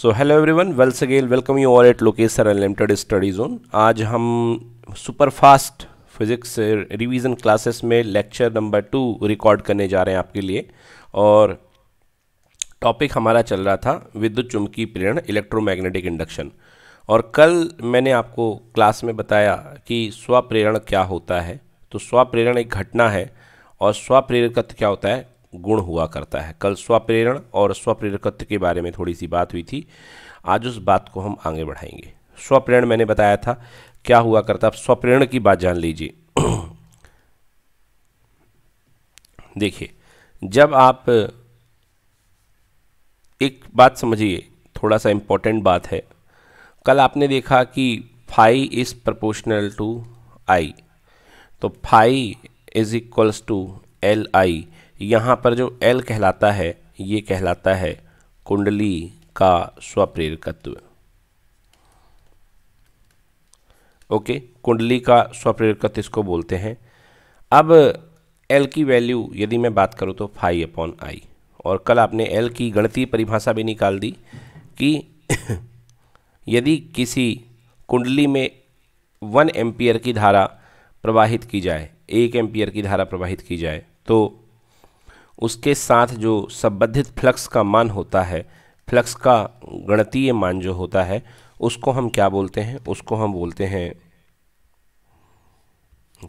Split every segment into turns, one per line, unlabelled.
So hello everyone wells again welcome you all at लोकेसर unlimited study zone आज हम super fast physics revision classes में lecture number two record करने जा रहे हैं आपके लिए और टॉपिक हमारा चल रहा था विद्युत चुंबकी प्रेरण इलेक्ट्रोमैग्नेटिक इंडक्शन और कल मैंने आपको क्लास में बताया कि स्वप्रेरण क्या होता है तो स्वप्रेरण एक घटना है और स्वप्रेरकत्व क्या होता है गुण हुआ करता है कल स्वप्रेरण और स्वप्रेरकत्व के बारे में थोड़ी सी बात हुई थी आज उस बात को हम आगे बढ़ाएंगे स्वप्रेरण मैंने बताया था क्या हुआ करता आप स्वप्रेरण की बात जान लीजिए देखिए जब आप एक बात समझिए थोड़ा सा इम्पोर्टेंट बात है कल आपने देखा कि phi is proportional to I तो phi is equals to L I यहाँ पर जो एल कहलाता है ये कहलाता है कुंडली का स्वप्रेरकत्व ओके कुंडली का स्वप्रेरकत्व इसको बोलते हैं अब एल की वैल्यू यदि मैं बात करूँ तो फाइव अपॉन आई और कल आपने एल की गणितीय परिभाषा भी निकाल दी कि यदि किसी कुंडली में वन एम्पियर की धारा प्रवाहित की जाए एक एम्पियर की धारा प्रवाहित की जाए तो उसके साथ जो संबंधित फ्लक्स का मान होता है फ्लक्स का गणतीय मान जो होता है उसको हम क्या बोलते हैं उसको हम बोलते हैं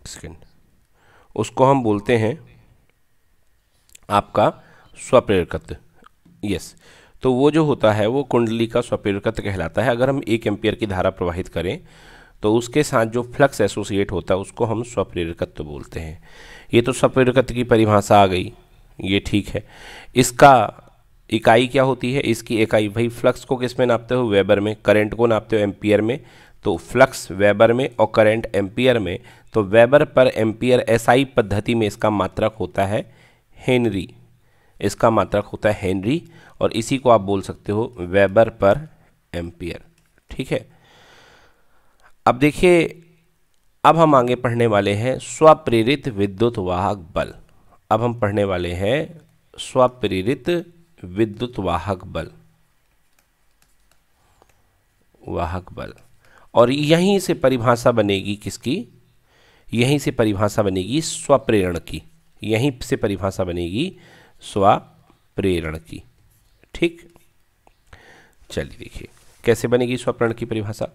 सेकेंड उसको हम बोलते हैं आपका स्वप्रेरकत्व यस तो वो जो होता है वो कुंडली का स्वप्रेरकत्व कहलाता है अगर हम एक एम्पियर की धारा प्रवाहित करें तो उसके साथ जो फ्लक्स एसोसिएट होता है उसको हम स्वप्रेरकत्व बोलते हैं ये तो स्वप्रेरकत्व की परिभाषा आ गई ये ठीक है इसका इकाई क्या होती है इसकी इकाई भाई फ्लक्स को किस में नापते हो वेबर में करंट को नापते हो एम्पियर में तो फ्लक्स वेबर में और करंट एम्पियर में तो वेबर पर एम्पियर एसआई पद्धति में इसका मात्रक होता है हेनरी इसका मात्रक होता है हेनरी और इसी को आप बोल सकते हो वेबर पर एम्पियर ठीक है अब देखिए अब हम आगे पढ़ने वाले हैं स्वप्रेरित विद्युत वाहक बल अब हम पढ़ने वाले हैं स्वप्रेरित विद्युत वाहक बल वाहक बल और यहीं से परिभाषा बनेगी किसकी यहीं से परिभाषा बनेगी स्वप्रेरण की यहीं से परिभाषा बनेगी स्वप्रेरण की ठीक चलिए देखिए कैसे बनेगी स्वप्रेरण की परिभाषा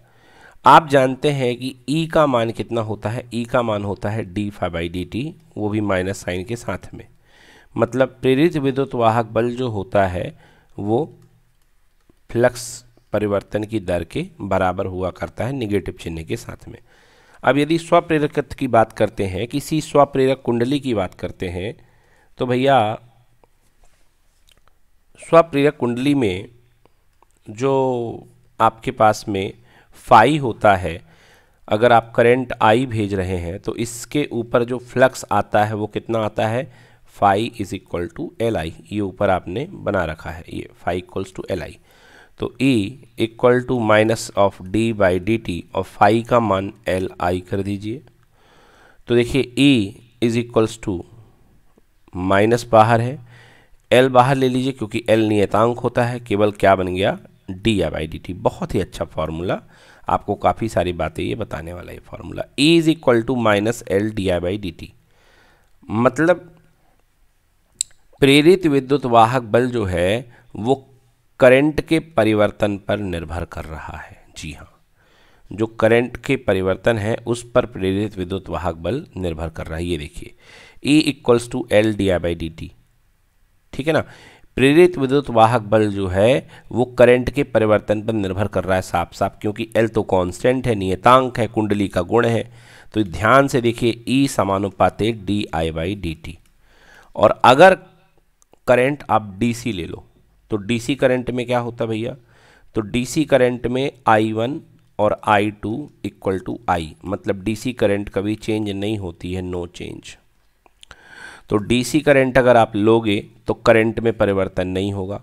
आप जानते हैं कि ई e का मान कितना होता है ई e का मान होता है D phi by D T वो भी माइनस साइन के साथ में मतलब प्रेरित विद्युत वाहक बल जो होता है वो फ्लक्स परिवर्तन की दर के बराबर हुआ करता है निगेटिव चिन्ह के साथ में अब यदि स्वप्रेरक की बात करते हैं किसी स्वप्रेरक कुंडली की बात करते हैं तो भैया स्वप्रेरक कुंडली में जो आपके पास में फाई होता है अगर आप करंट आई भेज रहे हैं तो इसके ऊपर जो फ्लक्स आता है वो कितना आता है phi is equal to L I ये ऊपर आपने बना रखा है ये phi equals to L I तो E e equal to minus of D by D T और फाई का मान एल आई कर दीजिए तो देखिए E e is equals to minus बाहर है एल बाहर ले लीजिए क्योंकि एल नियतांक होता है केवल क्या बन गया डी या बाई डी टी बहुत ही अच्छा फॉर्मूला आपको काफ़ी सारी बातें ये बताने वाला है formula A is equal to minus L D I by D T मतलब प्रेरित विद्युत वाहक बल जो है वो करंट के परिवर्तन पर निर्भर कर रहा है जी हाँ जो करंट के परिवर्तन है उस पर प्रेरित विद्युत वाहक बल निर्भर कर रहा है ये देखिए A equals to L D I by D T ठीक है ना प्रेरित विद्युत वाहक बल जो है वो करंट के परिवर्तन पर निर्भर कर रहा है साफ साफ क्योंकि एल तो कांस्टेंट है नियतांक है कुंडली का गुण है तो ध्यान से देखिए ई e समानुपाते D I by D T और अगर करंट आप डीसी ले लो तो डीसी करंट में क्या होता भैया तो डीसी करंट में आई वन और I two equal to I मतलब सी करंट कभी चेंज नहीं होती है नो चेंज तो डीसी करंट अगर आप लोगे तो करंट में परिवर्तन नहीं होगा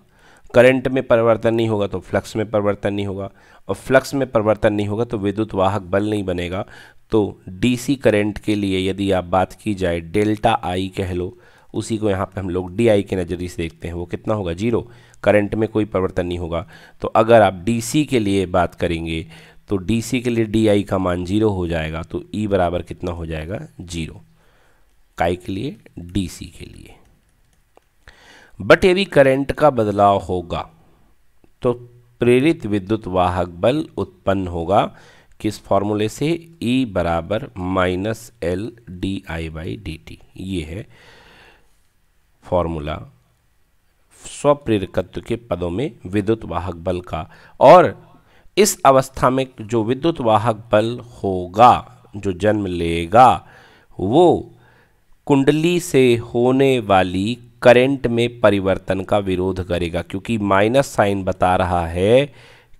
करंट में परिवर्तन नहीं होगा तो फ्लक्स में परिवर्तन नहीं होगा और फ्लक्स में परिवर्तन नहीं होगा तो विद्युत वाहक बल नहीं बनेगा तो डीसी करंट के लिए यदि आप बात की जाए डेल्टा आई कह लो उसी को यहाँ पे हम लोग डी आई के नज़रिए से देखते हैं वो कितना होगा जीरो करंट में कोई परिवर्तन नहीं होगा तो अगर आप डी के लिए बात करेंगे तो डी के लिए डी आई का मान जीरो हो जाएगा तो ई e बराबर कितना हो जाएगा जीरो काई के लिए डीसी के लिए बट यदि करंट का बदलाव होगा तो प्रेरित विद्युत वाहक बल उत्पन्न होगा किस फॉर्मूले से E बराबर minus L D I by D T ये है फॉर्मूला स्वप्रेरकत्व के पदों में विद्युत वाहक बल का और इस अवस्था में जो विद्युत वाहक बल होगा जो जन्म लेगा वो कुंडली से होने वाली करंट में परिवर्तन का विरोध करेगा क्योंकि माइनस साइन बता रहा है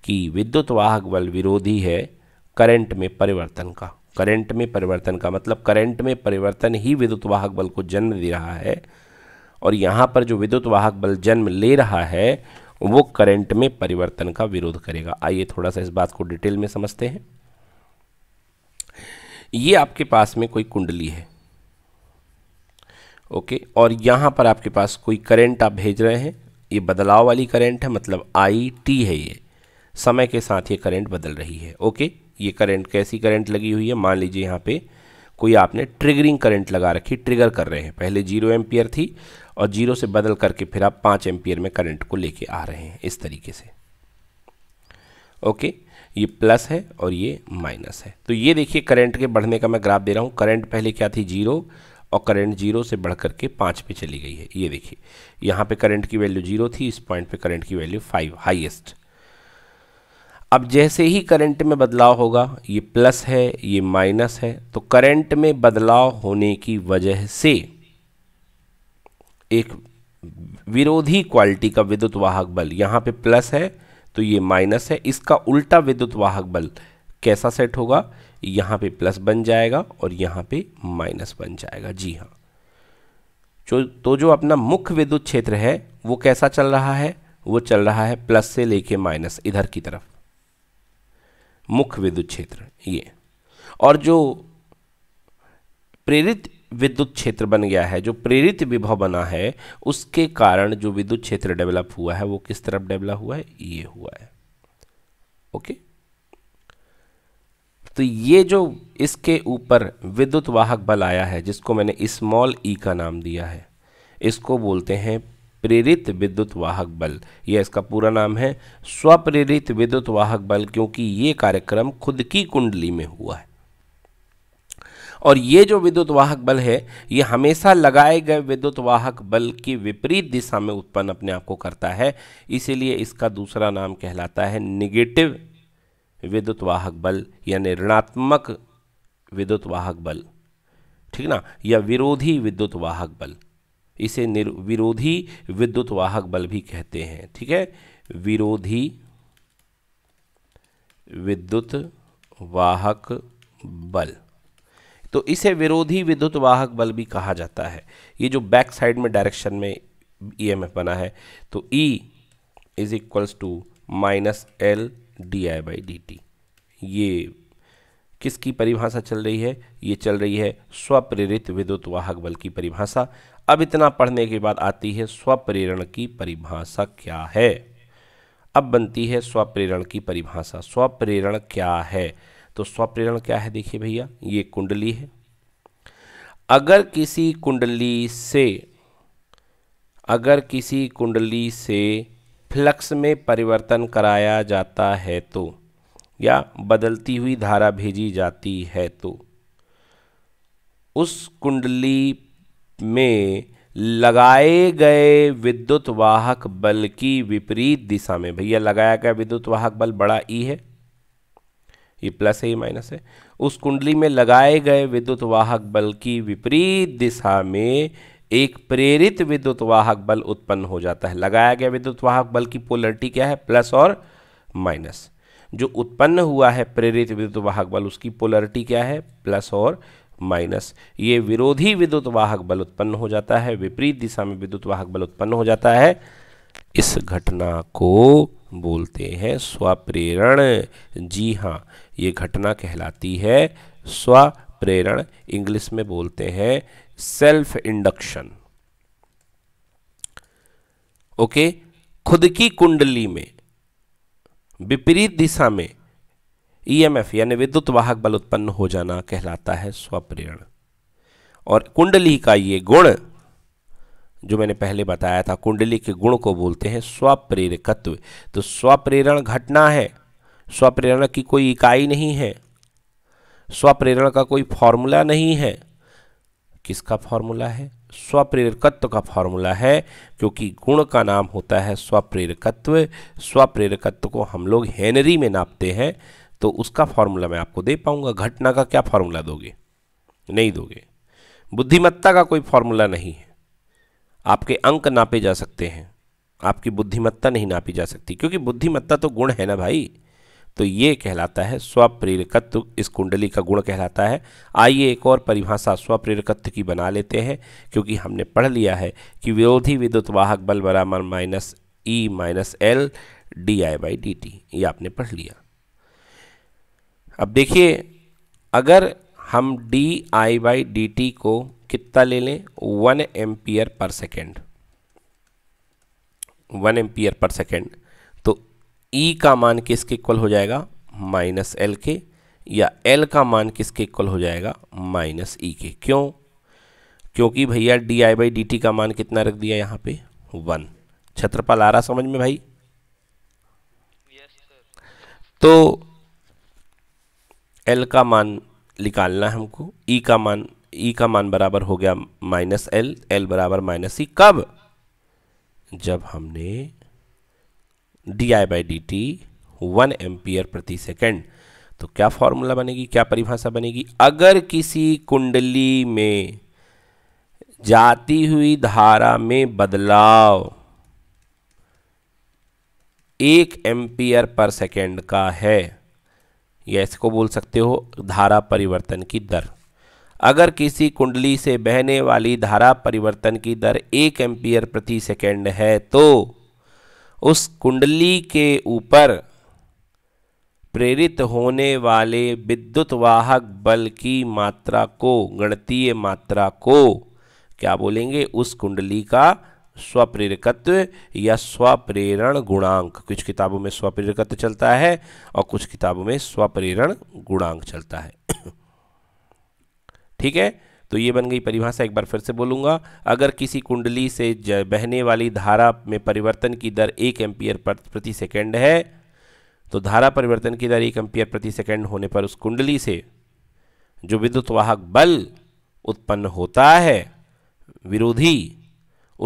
कि विद्युत वाहक बल विरोधी है करंट में परिवर्तन का करंट में परिवर्तन का मतलब करंट में परिवर्तन ही विद्युत वाहक बल को जन्म दे रहा है और यहाँ पर जो विद्युत वाहक बल जन्म ले रहा है वो करंट में परिवर्तन का विरोध करेगा आइए थोड़ा सा इस बात को डिटेल में समझते हैं ये आपके पास में कोई कुंडली है ओके और यहाँ पर आपके पास कोई करेंट आप भेज रहे हैं ये बदलाव वाली करेंट है मतलब आई टी है ये समय के साथ ये करेंट बदल रही है ओके ये करेंट कैसी करंट लगी हुई है मान लीजिए यहाँ पे कोई आपने ट्रिगरिंग करंट लगा रखी ट्रिगर कर रहे हैं पहले जीरो एम्पियर थी और जीरो से बदल करके फिर आप पाँच एम्पियर में करंट को लेके आ रहे हैं इस तरीके से ओके ये प्लस है और ये माइनस है तो ये देखिए करंट के बढ़ने का मैं ग्राफ दे रहा हूँ करंट पहले क्या थी जीरो और करंट जीरो से बढ़ करके पाँच पे चली गई है ये देखिए यहाँ पे करंट की वैल्यू जीरो थी इस पॉइंट पे करंट की वैल्यू फाइव हाईएस्ट अब जैसे ही करंट में बदलाव होगा ये प्लस है ये माइनस है तो करंट में बदलाव होने की वजह से एक विरोधी क्वालिटी का विद्युत वाहक बल यहाँ पे प्लस है तो ये माइनस है इसका उल्टा विद्युत वाहक बल कैसा सेट होगा यहाँ पे प्लस बन जाएगा और यहाँ पे माइनस बन जाएगा जी हाँ जो तो जो अपना मुख्य विद्युत क्षेत्र है वो कैसा चल रहा है वो चल रहा है प्लस से लेके माइनस इधर की तरफ मुख्य विद्युत क्षेत्र ये और जो प्रेरित विद्युत क्षेत्र बन गया है जो प्रेरित विभव बना है उसके कारण जो विद्युत क्षेत्र डेवलप हुआ है वो किस तरफ डेवलप हुआ है ये हुआ है ओके okay? तो ये जो इसके ऊपर विद्युत वाहक बल आया है जिसको मैंने स्मॉल ई e का नाम दिया है इसको बोलते हैं प्रेरित विद्युत वाहक बल यह इसका पूरा नाम है स्वप्रेरित विद्युत वाहक बल क्योंकि ये कार्यक्रम खुद की कुंडली में हुआ है और ये जो विद्युत वाहक बल है ये हमेशा लगाए गए विद्युत वाहक बल की विपरीत दिशा में उत्पन्न अपने आप को करता है इसीलिए इसका दूसरा नाम कहलाता है निगेटिव विद्युत वाहक बल यानी ऋणात्मक विद्युत वाहक बल ठीक ना या विरोधी विद्युत वाहक बल इसे निर विरोधी विद्युत वाहक बल भी कहते हैं ठीक है विरोधी विद्युत वाहक बल तो इसे विरोधी विद्युत वाहक बल भी कहा जाता है ये जो बैक साइड में डायरेक्शन में ईएमएफ e बना है तो E is equals to minus L D I by D T ये किसकी परिभाषा चल रही है ये चल रही है स्वप्रेरित विद्युत वाहक बल की परिभाषा अब इतना पढ़ने के बाद आती है स्वप्रेरण की परिभाषा क्या है अब बनती है स्वप्रेरण की परिभाषा स्वप्रेरण क्या है तो स्वप्रेरण क्या है देखिए भैया ये कुंडली है अगर किसी कुंडली से अगर किसी कुंडली से फ्लक्स में परिवर्तन कराया जाता है तो या बदलती हुई धारा भेजी जाती है तो उस कुंडली में लगाए गए विद्युत वाहक बल की विपरीत दिशा में भैया लगाया गया विद्युत वाहक बल बड़ा ई e है ये प्लस है ये माइनस है उस कुंडली में लगाए गए विद्युत वाहक बल की विपरीत दिशा में एक प्रेरित विद्युत वाहक बल उत्पन्न हो जाता है लगाया गया विद्युत वाहक बल की पोलरिटी क्या है प्लस और माइनस जो उत्पन्न हुआ है प्रेरित विद्युत वाहक बल उसकी पोलरिटी क्या है प्लस और माइनस ये विरोधी विद्युत वाहक बल उत्पन्न हो जाता है विपरीत दिशा में विद्युत वाहक बल उत्पन्न हो जाता है इस घटना को बोलते हैं स्वप्रेरण जी हाँ ये घटना कहलाती है स्वप्रेरण इंग्लिश में बोलते हैं सेल्फ इंडक्शन ओके खुद की कुंडली में विपरीत दिशा में ईएमएफ e यानी विद्युत वाहक बल उत्पन्न हो जाना कहलाता है स्वप्रेरण और कुंडली का ये गुण जो मैंने पहले बताया था कुंडली के गुण को बोलते हैं स्वप्रेरकत्व तो स्वप्रेरण घटना है स्वप्रेरण की कोई इकाई नहीं है स्वप्रेरण का कोई फॉर्मूला नहीं है किसका फॉर्मूला है स्वप्रेरकत्व का फॉर्मूला है क्योंकि गुण का नाम होता है स्वप्रेरकत्व स्वप्रेरकत्व को हम लोग हेनरी में नापते हैं तो उसका फॉर्मूला मैं आपको दे पाऊंगा घटना का क्या फॉर्मूला दोगे नहीं दोगे बुद्धिमत्ता का कोई फॉर्मूला नहीं है आपके अंक नापे जा सकते हैं आपकी बुद्धिमत्ता नहीं नापी जा सकती क्योंकि बुद्धिमत्ता तो गुण है ना भाई तो ये कहलाता है स्वप्रेरकत्व इस कुंडली का गुण कहलाता है आइए एक और परिभाषा स्वप्रेरकत्व की बना लेते हैं क्योंकि हमने पढ़ लिया है कि विरोधी विद्युत वाहक बल बराबर minus E e minus L D I by D T ये आपने पढ़ लिया अब देखिए अगर हम D I by D T को कितना ले लें one ampere per second one ampere per second E e का मान किसके इक्वल हो जाएगा माइनस एल के या एल का मान किसके इक्वल हो जाएगा माइनस ई e के क्यों क्योंकि भैया D I by D T का मान कितना रख दिया यहाँ पे वन छत्रपाल आ रहा समझ में भाई तो एल का मान निकालना है हमको ई e का मान ई का मान बराबर हो गया माइनस एल एल बराबर माइनस ई कब जब हमने D I by D T one ampere प्रति सेकेंड तो क्या फॉर्मूला बनेगी क्या परिभाषा बनेगी अगर किसी कुंडली में जाती हुई धारा में बदलाव एक एम्पियर पर सेकेंड का है या इसको बोल सकते हो धारा परिवर्तन की दर अगर किसी कुंडली से बहने वाली धारा परिवर्तन की दर एक एम्पियर प्रति सेकेंड है तो उस कुंडली के ऊपर प्रेरित होने वाले विद्युत वाहक बल की मात्रा को गणतीय मात्रा को क्या बोलेंगे उस कुंडली का स्वप्रेरकत्व या स्वप्रेरण गुणांक कुछ किताबों में स्वप्रेरकत्व चलता है और कुछ किताबों में स्वप्रेरण गुणांक चलता है ठीक है तो ये बन गई परिभाषा एक बार फिर से बोलूँगा अगर किसी कुंडली से बहने वाली धारा में परिवर्तन की दर एक एम्पियर प्रति सेकेंड है तो धारा परिवर्तन की दर एक एम्पियर प्रति सेकेंड होने पर उस कुंडली से जो विद्युत वाहक बल उत्पन्न होता है विरोधी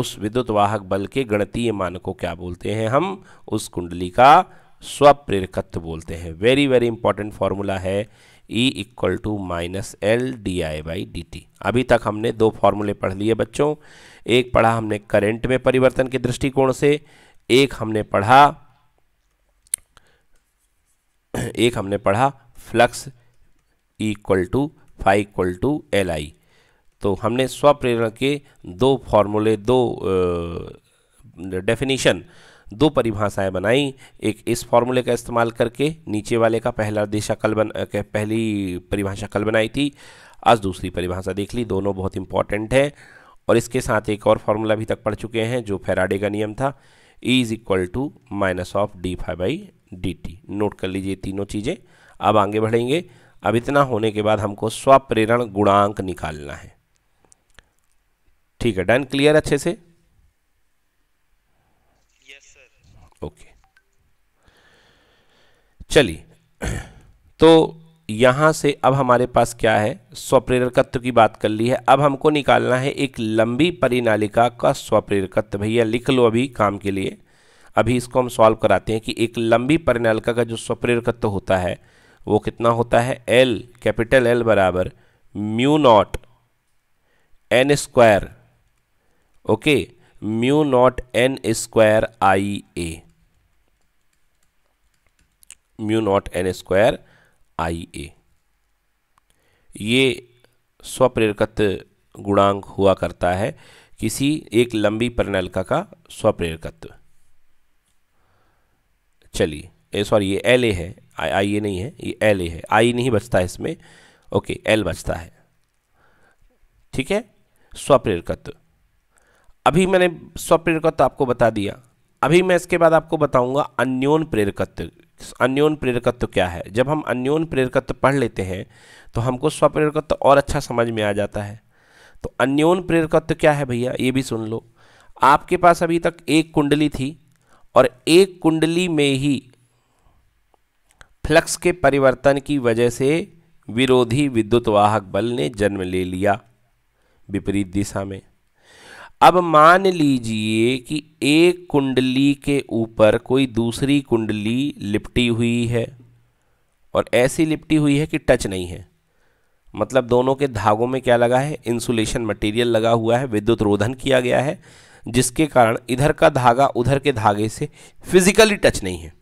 उस विद्युत वाहक बल के गणतीय मान को क्या बोलते हैं हम उस कुंडली का स्वप्रेरकत्व बोलते हैं वेरी वेरी इंपॉर्टेंट फॉर्मूला है E equal to minus L D I by D T अभी तक हमने दो फॉर्मूले पढ़ लिए बच्चों एक पढ़ा हमने करेंट में परिवर्तन के दृष्टिकोण से एक हमने पढ़ा एक हमने पढ़ा flux equal to phi equal to L I तो हमने स्वप्रेरण के दो फॉर्मूले दो डेफिनेशन uh, दो परिभाषाएं बनाई एक इस फॉर्मूले का इस्तेमाल करके नीचे वाले का पहला दिशा कल बन पहली परिभाषा कल बनाई थी आज दूसरी परिभाषा देख ली दोनों बहुत इंपॉर्टेंट है और इसके साथ एक और फार्मूला अभी तक पढ़ चुके हैं जो फेराडे का नियम था E is equal to minus of D phi by D T note कर लीजिए तीनों चीज़ें अब आगे बढ़ेंगे अब इतना होने के बाद हमको स्वप्रेरण गुणांक निकालना है ठीक है डन क्लियर अच्छे से ओके चलिए तो यहां से अब हमारे पास क्या है स्वप्रेरकत्व की बात कर ली है अब हमको निकालना है एक लंबी परिनालिका का स्वप्रेरकत्व भैया लिख लो अभी काम के लिए अभी इसको हम सॉल्व कराते हैं कि एक लंबी परिनालिका का जो स्वप्रेरकत्व होता है वो कितना होता है एल कैपिटल एल बराबर mu naught N square okay mu naught N square I A mu naught N square I A ये स्वप्रेरकत्व गुणांक हुआ करता है किसी एक लंबी प्रणालिका का स्वप्रेरकत्व चलिए सॉरी ये एल ए है आई आई ए नहीं है ये एल ए है आई नहीं बचता है इसमें ओके एल बचता है ठीक है स्वप्रेरकत्व अभी मैंने स्वप्रेरकत्व आपको बता दिया अभी मैं इसके बाद आपको बताऊंगा अन्योन प्रेरकत्व अन्योन प्रेरकत्व क्या है जब हम अन्योन प्रेरकत्व पढ़ लेते हैं तो हमको स्वप्रेरकत्व और अच्छा समझ में आ जाता है तो अन्योन प्रेरकत्व क्या है भैया ये भी सुन लो आपके पास अभी तक एक कुंडली थी और एक कुंडली में ही फ्लक्स के परिवर्तन की वजह से विरोधी विद्युत वाहक बल ने जन्म ले लिया विपरीत दिशा में अब मान लीजिए कि एक कुंडली के ऊपर कोई दूसरी कुंडली लिपटी हुई है और ऐसी लिपटी हुई है कि टच नहीं है मतलब दोनों के धागों में क्या लगा है इंसुलेशन मटेरियल लगा हुआ है विद्युत रोधन किया गया है जिसके कारण इधर का धागा उधर के धागे से फिजिकली टच नहीं है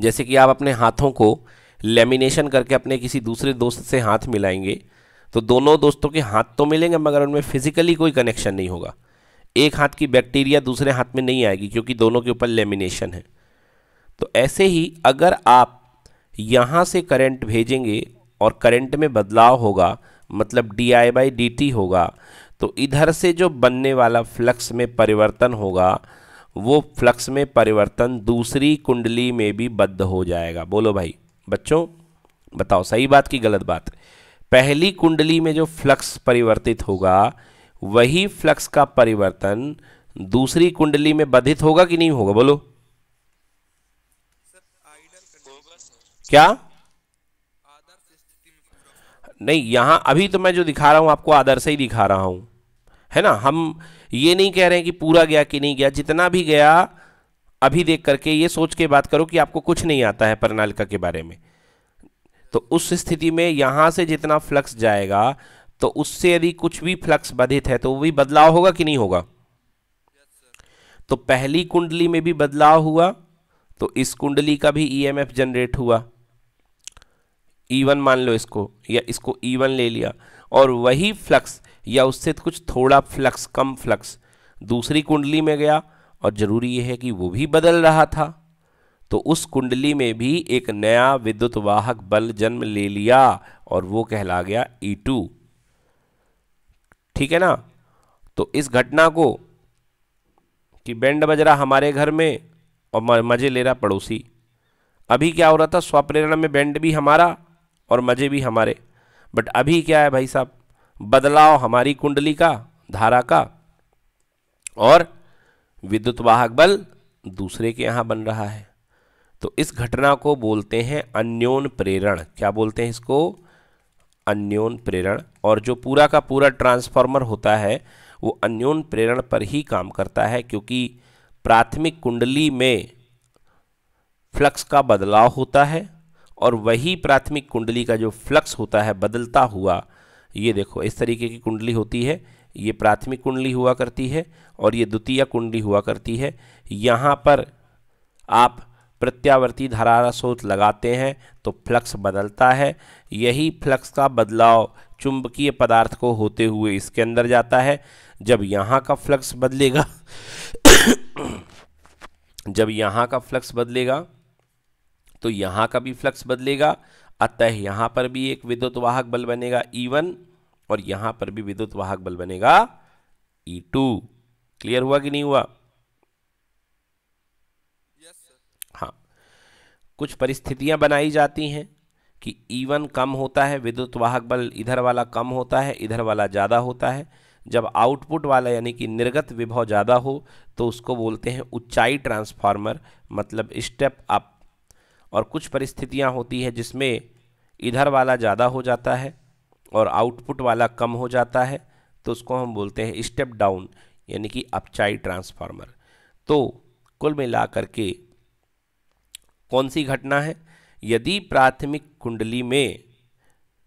जैसे कि आप अपने हाथों को लेमिनेशन करके अपने किसी दूसरे दोस्त से हाथ मिलाएंगे तो दोनों दोस्तों के हाथ तो मिलेंगे मगर उनमें फिजिकली कोई कनेक्शन नहीं होगा एक हाथ की बैक्टीरिया दूसरे हाथ में नहीं आएगी क्योंकि दोनों के ऊपर लेमिनेशन है तो ऐसे ही अगर आप यहाँ से करंट भेजेंगे और करंट में बदलाव होगा मतलब D I by D T होगा तो इधर से जो बनने वाला फ्लक्स में परिवर्तन होगा वो फ्लक्स में परिवर्तन दूसरी कुंडली में भी बद्ध हो जाएगा बोलो भाई बच्चों बताओ सही बात की गलत बात है पहली कुंडली में जो फ्लक्स परिवर्तित होगा वही फ्लक्स का परिवर्तन दूसरी कुंडली में बाधित होगा कि नहीं होगा बोलो क्या नहीं यहां अभी तो मैं जो दिखा रहा हूं आपको आदर्श ही दिखा रहा हूं है ना हम ये नहीं कह रहे हैं कि पूरा गया कि नहीं गया जितना भी गया अभी देख करके ये सोच के बात करो कि आपको कुछ नहीं आता है प्रणालिका के बारे में तो उस स्थिति में यहां से जितना फ्लक्स जाएगा तो उससे यदि कुछ भी फ्लक्स बाधित है तो वो भी बदलाव होगा कि नहीं होगा तो पहली कुंडली में भी बदलाव हुआ तो इस कुंडली का भी ईएमएफ e जनरेट हुआ ईवन e मान लो इसको या इसको ईवन e ले लिया और वही फ्लक्स या उससे कुछ थोड़ा फ्लक्स कम फ्लक्स दूसरी कुंडली में गया और ज़रूरी यह है कि वो भी बदल रहा था तो उस कुंडली में भी एक नया विद्युत वाहक बल जन्म ले लिया और वो कहला गया E2 ठीक है ना तो इस घटना को कि बैंड बज रहा हमारे घर में और मज़े ले रहा पड़ोसी अभी क्या हो रहा था स्वप्रेरणा में बैंड भी हमारा और मज़े भी हमारे बट अभी क्या है भाई साहब बदलाव हमारी कुंडली का धारा का और विद्युत वाहक बल दूसरे के यहाँ बन रहा है तो इस घटना को बोलते हैं अन्योन प्रेरण क्या बोलते हैं इसको अन्योन प्रेरण और जो पूरा का पूरा ट्रांसफार्मर होता है वो अन्योन प्रेरण पर ही काम करता है क्योंकि प्राथमिक कुंडली में फ्लक्स का बदलाव होता है और वही प्राथमिक कुंडली का जो फ्लक्स होता है बदलता हुआ ये देखो इस तरीके की कुंडली होती है ये प्राथमिक कुंडली हुआ करती है और ये द्वितीय कुंडली हुआ करती है यहाँ पर आप प्रत्यावर्ती धारा स्रोत लगाते हैं तो फ्लक्स बदलता है यही फ्लक्स का बदलाव चुंबकीय पदार्थ को होते हुए इसके अंदर जाता है जब यहाँ का फ्लक्स बदलेगा जब यहाँ का फ्लक्स बदलेगा तो यहाँ का भी फ्लक्स बदलेगा अतः यहाँ पर भी एक विद्युत वाहक बल बनेगा E1 और यहाँ पर भी विद्युत वाहक बल बनेगा E2 क्लियर हुआ कि नहीं हुआ कुछ परिस्थितियां बनाई जाती हैं कि ईवन कम होता है विद्युत वाहक बल इधर वाला कम होता है इधर वाला ज़्यादा होता है जब आउटपुट वाला यानी कि निर्गत विभव ज़्यादा हो तो उसको बोलते हैं ऊंचाई ट्रांसफार्मर मतलब स्टेप अप और कुछ परिस्थितियां होती है जिसमें इधर वाला ज़्यादा हो जाता है और आउटपुट वाला कम हो जाता है तो उसको हम बोलते हैं स्टेप डाउन यानी कि अपचाई ट्रांसफार्मर तो कुल मिलाकर के कौन सी घटना है यदि प्राथमिक कुंडली में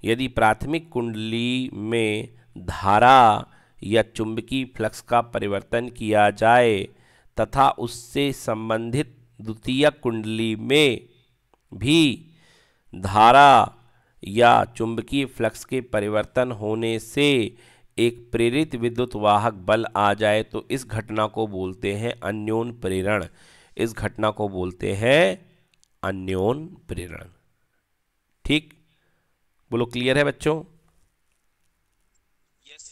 यदि प्राथमिक कुंडली में धारा या चुंबकीय फ्लक्स का परिवर्तन किया जाए तथा उससे संबंधित द्वितीय कुंडली में भी धारा या चुंबकीय फ्लक्स के परिवर्तन होने से एक प्रेरित विद्युत वाहक बल आ जाए तो इस घटना को बोलते हैं अन्योन प्रेरण इस घटना को बोलते हैं अन्योन प्रेरण ठीक बोलो क्लियर है बच्चों yes,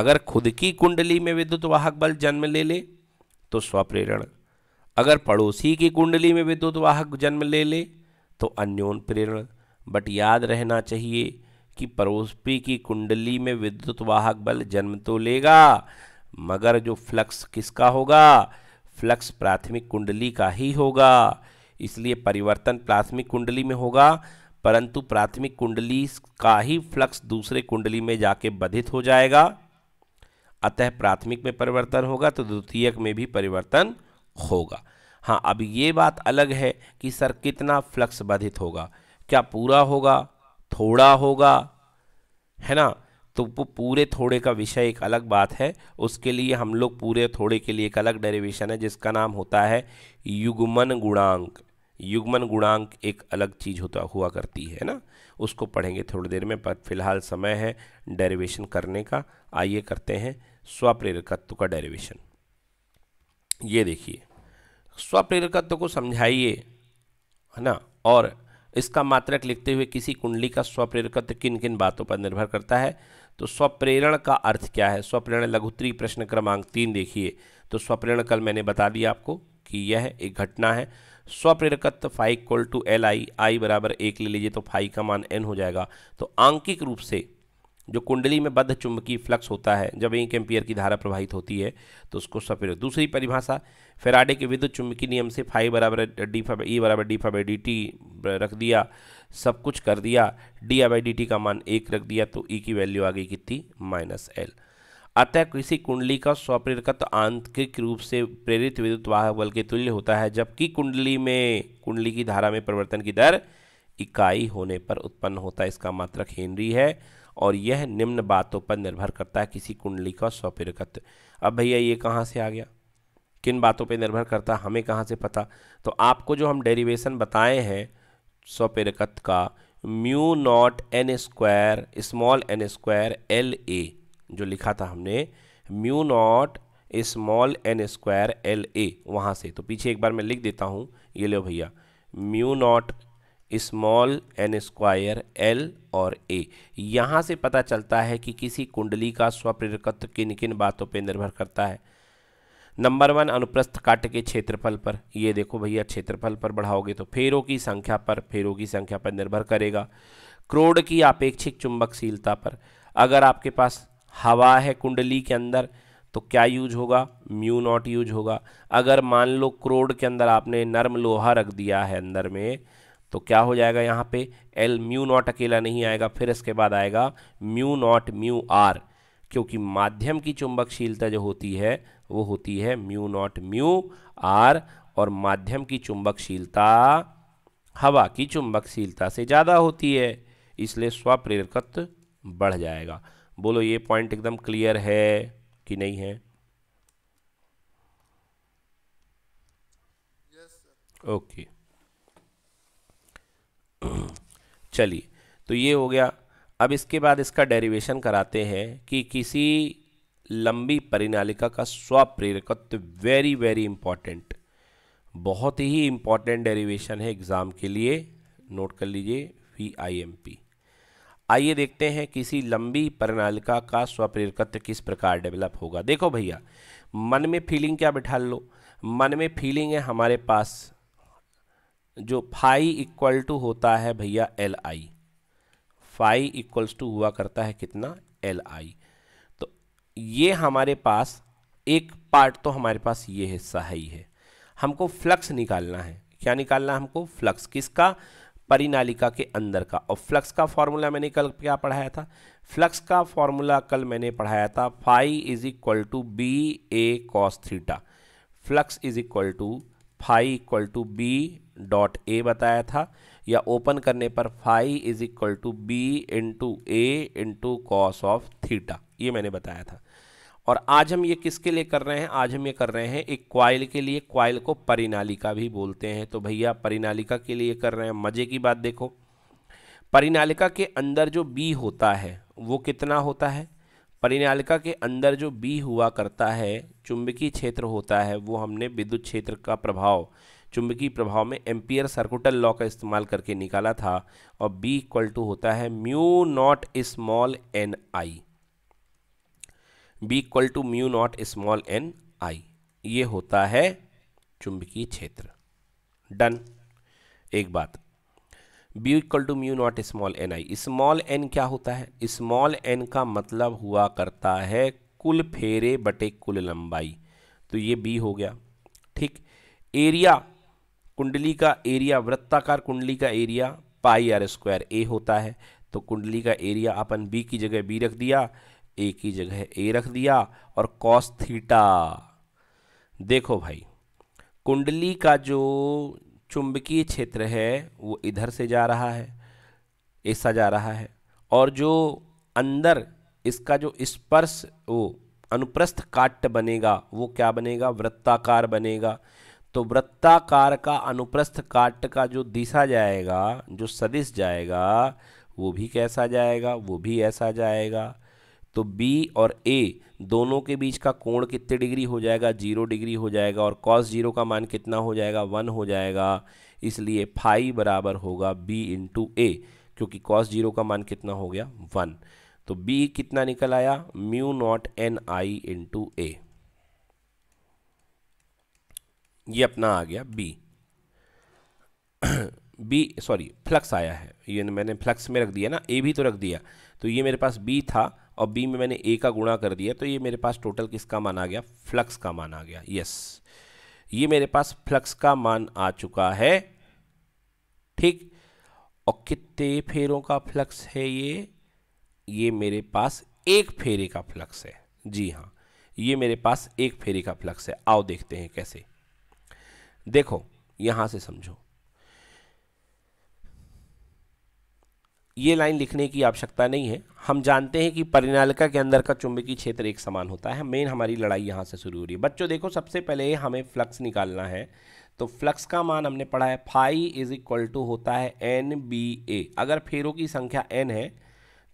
अगर खुद की कुंडली में विद्युत वाहक बल जन्म ले ले तो स्वप्रेरण अगर पड़ोसी की कुंडली में विद्युत वाहक जन्म ले ले तो अन्योन प्रेरण बट याद रहना चाहिए कि पड़ोसी की कुंडली में विद्युत वाहक बल जन्म तो लेगा मगर जो फ्लक्स किसका होगा फ्लक्स प्राथमिक कुंडली का ही होगा इसलिए परिवर्तन प्राथमिक कुंडली में होगा परंतु प्राथमिक कुंडली का ही फ्लक्स दूसरे कुंडली में जाके बधित हो जाएगा अतः प्राथमिक में परिवर्तन होगा तो द्वितीयक में भी परिवर्तन होगा हाँ अब ये बात अलग है कि सर कितना फ्लक्स बाधित होगा क्या पूरा होगा थोड़ा होगा है ना तो पूरे थोड़े का विषय एक अलग बात है उसके लिए हम लोग पूरे थोड़े के लिए एक अलग डेरिवेशन है जिसका नाम होता है युगमन गुणांक युग्मन गुणांक एक अलग चीज़ होता हुआ करती है ना उसको पढ़ेंगे थोड़ी देर में पर फिलहाल समय है डेरिवेशन करने का आइए करते हैं स्वप्रेरकत्व का डेरिवेशन ये देखिए स्वप्रेरकत्व को समझाइए है ना और इसका मात्रक लिखते हुए किसी कुंडली का स्वप्रेरकत्व किन किन बातों पर निर्भर करता है तो स्वप्रेरण का अर्थ क्या है स्वप्रेरण लघुत्री प्रश्न क्रमांक तीन देखिए तो स्वप्रेरण कल मैंने बता दिया आपको कि यह एक घटना है स्वप्रेरकत्व phi equal to L I I बराबर एक ले लीजिए तो फाइ का मान एन हो जाएगा तो आंकिक रूप से जो कुंडली में बद्ध चुंबकीय फ्लक्स होता है जब एक एम्पियर की धारा प्रवाहित होती है तो उसको सफेद दूसरी परिभाषा फेराडे के विद्युत चुंबकीय नियम से फाइव बराबर डी फाइव ई e बराबर डी फाइव डी टी रख दिया सब कुछ कर दिया D I by D T का मान एक रख दिया तो ई e की वैल्यू आ गई कितनी माइनस एल अतः किसी कुंडली का स्वप्रेरकत्व आंतरिक रूप से प्रेरित विद्युत वाहक बल के तुल्य होता है जबकि कुंडली में कुंडली की धारा में परिवर्तन की दर इकाई होने पर उत्पन्न होता है इसका मात्रक हेनरी है और यह निम्न बातों पर निर्भर करता है किसी कुंडली का स्वप्रेरकत्व अब भैया ये कहाँ से आ गया किन बातों पर निर्भर करता है हमें कहाँ से पता तो आपको जो हम डेरिवेशन बताए हैं स्वप्रेरकत्व का mu naught N square small N square L A जो लिखा था हमने mu naught small N square L A वहाँ से तो पीछे एक बार मैं लिख देता हूँ ये लो भैया mu naught small N square L और ए यहाँ से पता चलता है कि किसी कुंडली का स्वप्रेरकत्व किन किन बातों पर निर्भर करता है नंबर वन अनुप्रस्थ काट के क्षेत्रफल पर ये देखो भैया क्षेत्रफल पर बढ़ाओगे तो फेरों की संख्या पर फेरों की संख्या पर निर्भर करेगा क्रोड की आपेक्षिक चुंबकशीलता पर अगर आपके पास हवा है कुंडली के अंदर तो क्या यूज होगा म्यू नॉट यूज होगा अगर मान लो क्रोड के अंदर आपने नर्म लोहा रख दिया है अंदर में तो क्या हो जाएगा यहाँ पे एल म्यू नॉट अकेला नहीं आएगा फिर इसके बाद आएगा म्यू नॉट म्यू आर क्योंकि माध्यम की चुंबकशीलता जो होती है वो होती है म्यू नॉट म्यू आर और माध्यम की चुंबकशीलता हवा की चुंबकशीलता से ज़्यादा होती है इसलिए स्वप्रेरकत्व बढ़ जाएगा बोलो ये पॉइंट एकदम क्लियर है कि नहीं है ओके yes, चलिए तो ये हो गया अब इसके बाद इसका डेरिवेशन कराते हैं कि किसी लंबी परिनालिका का स्वप्रेरकत्व वेरी वेरी इंपॉर्टेंट बहुत ही इंपॉर्टेंट डेरिवेशन है एग्ज़ाम के लिए नोट कर लीजिए वी आई एम पी आइए देखते हैं किसी लंबी प्रणालिका का स्वप्रेरकत्व किस प्रकार डेवलप होगा देखो भैया मन में फीलिंग क्या बिठा लो मन में फीलिंग है हमारे पास जो फाई इक्वल टू होता है भैया L I phi equals to हुआ करता है कितना एल आई तो ये हमारे पास एक पार्ट तो हमारे पास ये हिस्सा है ही है हमको फ्लक्स निकालना है क्या निकालना है हमको फ्लक्स किसका परिनालिका के अंदर का और फ्लक्स का फॉर्मूला मैंने कल क्या पढ़ाया था फ्लक्स का फॉर्मूला कल मैंने पढ़ाया था phi is equal to B A cos theta flux is equal to phi equal to B dot A बताया था या ओपन करने पर phi is equal to B into A into cos of theta ये मैंने बताया था और आज हम ये किसके लिए कर रहे हैं आज हम ये कर रहे हैं एक क्वाइल के लिए क्वाइल को परिनालिका भी बोलते हैं तो भैया परिनालिका के लिए कर रहे हैं मज़े की बात देखो परिनालिका के अंदर जो बी होता है वो कितना होता है परिनालिका के अंदर जो बी हुआ करता है चुंबकीय क्षेत्र होता है वो हमने विद्युत क्षेत्र का प्रभाव चुंबकीय प्रभाव में एम्पियर सर्कुटल लॉ का इस्तेमाल करके निकाला था और बी इक्वल टू होता है mu naught small N I B equal to mu naught small N I ये होता है चुंबकीय क्षेत्र डन एक बात B equal to mu naught small N I small N क्या होता है स्मॉल एन का मतलब हुआ करता है कुल फेरे बटे कुल लंबाई तो ये बी हो गया ठीक एरिया कुंडली का एरिया वृत्ताकार कुंडली का area pi R square A होता है तो कुंडली का एरिया अपन बी की जगह बी रख दिया ए की जगह ए रख दिया और कॉस थीटा देखो भाई कुंडली का जो चुंबकीय क्षेत्र है वो इधर से जा रहा है ऐसा जा रहा है और जो अंदर इसका जो स्पर्श वो अनुप्रस्थ काट बनेगा वो क्या बनेगा वृत्ताकार बनेगा तो वृत्ताकार का अनुप्रस्थ काट का जो दिशा जाएगा जो सदिश जाएगा वो भी कैसा जाएगा वो भी ऐसा जाएगा तो बी और ए दोनों के बीच का कोण कितने डिग्री हो जाएगा जीरो डिग्री हो जाएगा और कॉस जीरो का मान कितना हो जाएगा वन हो जाएगा इसलिए फाई बराबर होगा बी इंटू ए क्योंकि कॉस जीरो का मान कितना हो गया वन तो बी कितना निकल आया mu naught N I into A ये अपना आ गया बी बी सॉरी फ्लक्स आया है ये मैंने फ्लक्स में रख दिया ना ए भी तो रख दिया तो ये मेरे पास बी था और बी में मैंने ए का गुणा कर दिया तो ये मेरे पास टोटल किसका मान आ गया फ्लक्स का मान आ गया यस ये मेरे पास फ्लक्स का मान आ चुका है ठीक और कितने फेरों का फ्लक्स है ये ये मेरे पास एक फेरे का फ्लक्स है जी हाँ ये मेरे पास एक फेरे का फ्लक्स है आओ देखते हैं कैसे देखो यहां से समझो ये लाइन लिखने की आवश्यकता नहीं है हम जानते हैं कि परिणालिका के अंदर का चुंबकीय क्षेत्र एक समान होता है मेन हमारी लड़ाई यहाँ से शुरू हो रही है बच्चों देखो सबसे पहले हमें फ्लक्स निकालना है तो फ्लक्स का मान हमने पढ़ा है फाई इज इक्वल टू होता है एन बी ए अगर फेरों की संख्या एन है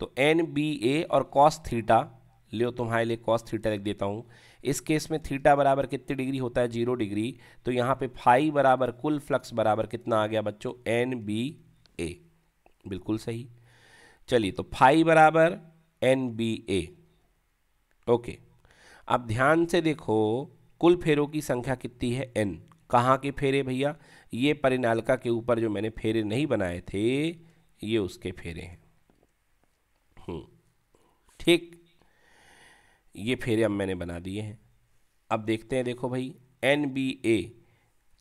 तो एन बी ए और कॉस थीटा लियो तुम्हारे लिए कॉस थीटा लिख देता हूँ इस केस में थीटा बराबर कितनी डिग्री होता है जीरो डिग्री तो यहाँ पे फाई बराबर कुल फ्लक्स बराबर कितना आ गया बच्चों एन बी ए बिल्कुल सही चलिए तो फाइव बराबर एन बी ए ओके अब ध्यान से देखो कुल फेरों की संख्या कितनी है एन कहाँ के फेरे भैया ये परिनालिका के ऊपर जो मैंने फेरे नहीं बनाए थे ये उसके फेरे हैं हम्म, ठीक ये फेरे अब मैंने बना दिए हैं अब देखते हैं देखो भाई एन बी ए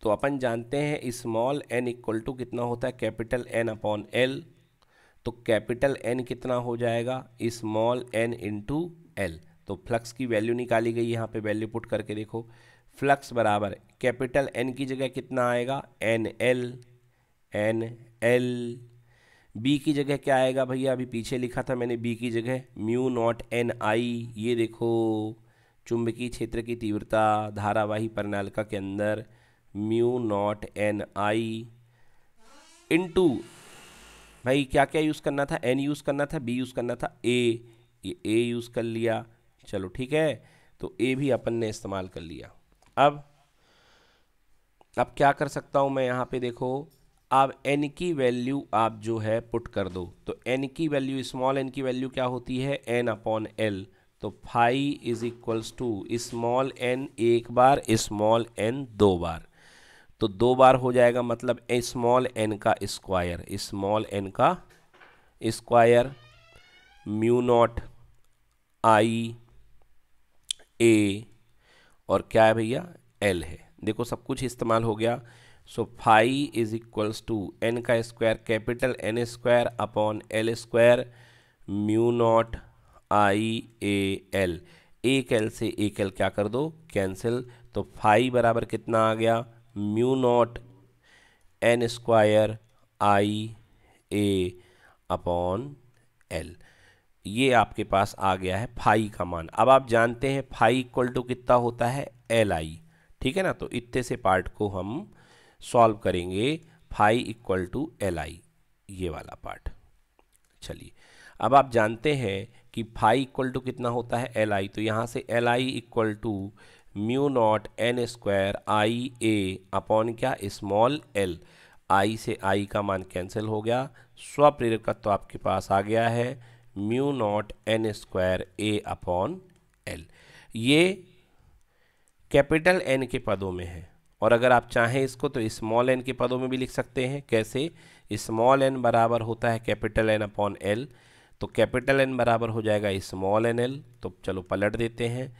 तो अपन जानते हैं स्मॉल एन इक्वल टू कितना होता है कैपिटल एन अपॉन एल तो कैपिटल एन कितना हो जाएगा स्मॉल एन इंटू एल तो फ्लक्स की वैल्यू निकाली गई यहाँ पे वैल्यू पुट करके देखो फ्लक्स बराबर कैपिटल एन की जगह कितना आएगा N L N L B की जगह क्या आएगा भैया अभी पीछे लिखा था मैंने बी की जगह म्यू नॉट एन आई ये देखो चुंबकीय क्षेत्र की तीव्रता धारावाही प्रणालिका के अंदर mu naught N I into भाई क्या क्या यूज़ करना था एन यूज़ करना था बी यूज़ करना था ए ये ए यूज़ कर लिया चलो ठीक है तो ए भी अपन ने इस्तेमाल कर लिया अब अब क्या कर सकता हूँ मैं यहाँ पे देखो आप एन की वैल्यू आप जो है पुट कर दो तो एन की वैल्यू स्मॉल एन की वैल्यू क्या होती है एन अपॉन एल तो phi is equals to small N एक बार स्मॉल एन दो बार तो दो बार हो जाएगा मतलब स्मॉल एन का स्क्वायर स्मॉल एन का square mu naught I A और क्या है भैया एल है देखो सब कुछ इस्तेमाल हो गया so phi is equals to N का square capital N square upon L square mu naught I A L एक एल से एक एल क्या कर दो कैंसिल तो फाई बराबर कितना आ गया mu naught N square I A upon L ये आपके पास आ गया है फाई का मान अब आप जानते हैं फाई इक्वल टू कितना होता है एल आई ठीक है ना तो इतने से पार्ट को हम सॉल्व करेंगे phi equal to L I ये वाला पार्ट चलिए अब आप जानते हैं कि फाई इक्वल टू कितना होता है एल आई तो यहाँ से L I equal to mu naught N square I A upon क्या स्मॉल एल आई से आई का मान कैंसिल हो गया स्वप्रेरकत्व तो आपके पास आ गया है mu naught N square A upon L ये कैपिटल एन के पदों में है और अगर आप चाहें इसको तो स्मॉल एन के पदों में भी लिख सकते हैं कैसे स्मॉल एन बराबर होता है कैपिटल एन अपॉन एल तो कैपिटल एन बराबर हो जाएगा स्मॉल एन एल तो चलो पलट देते हैं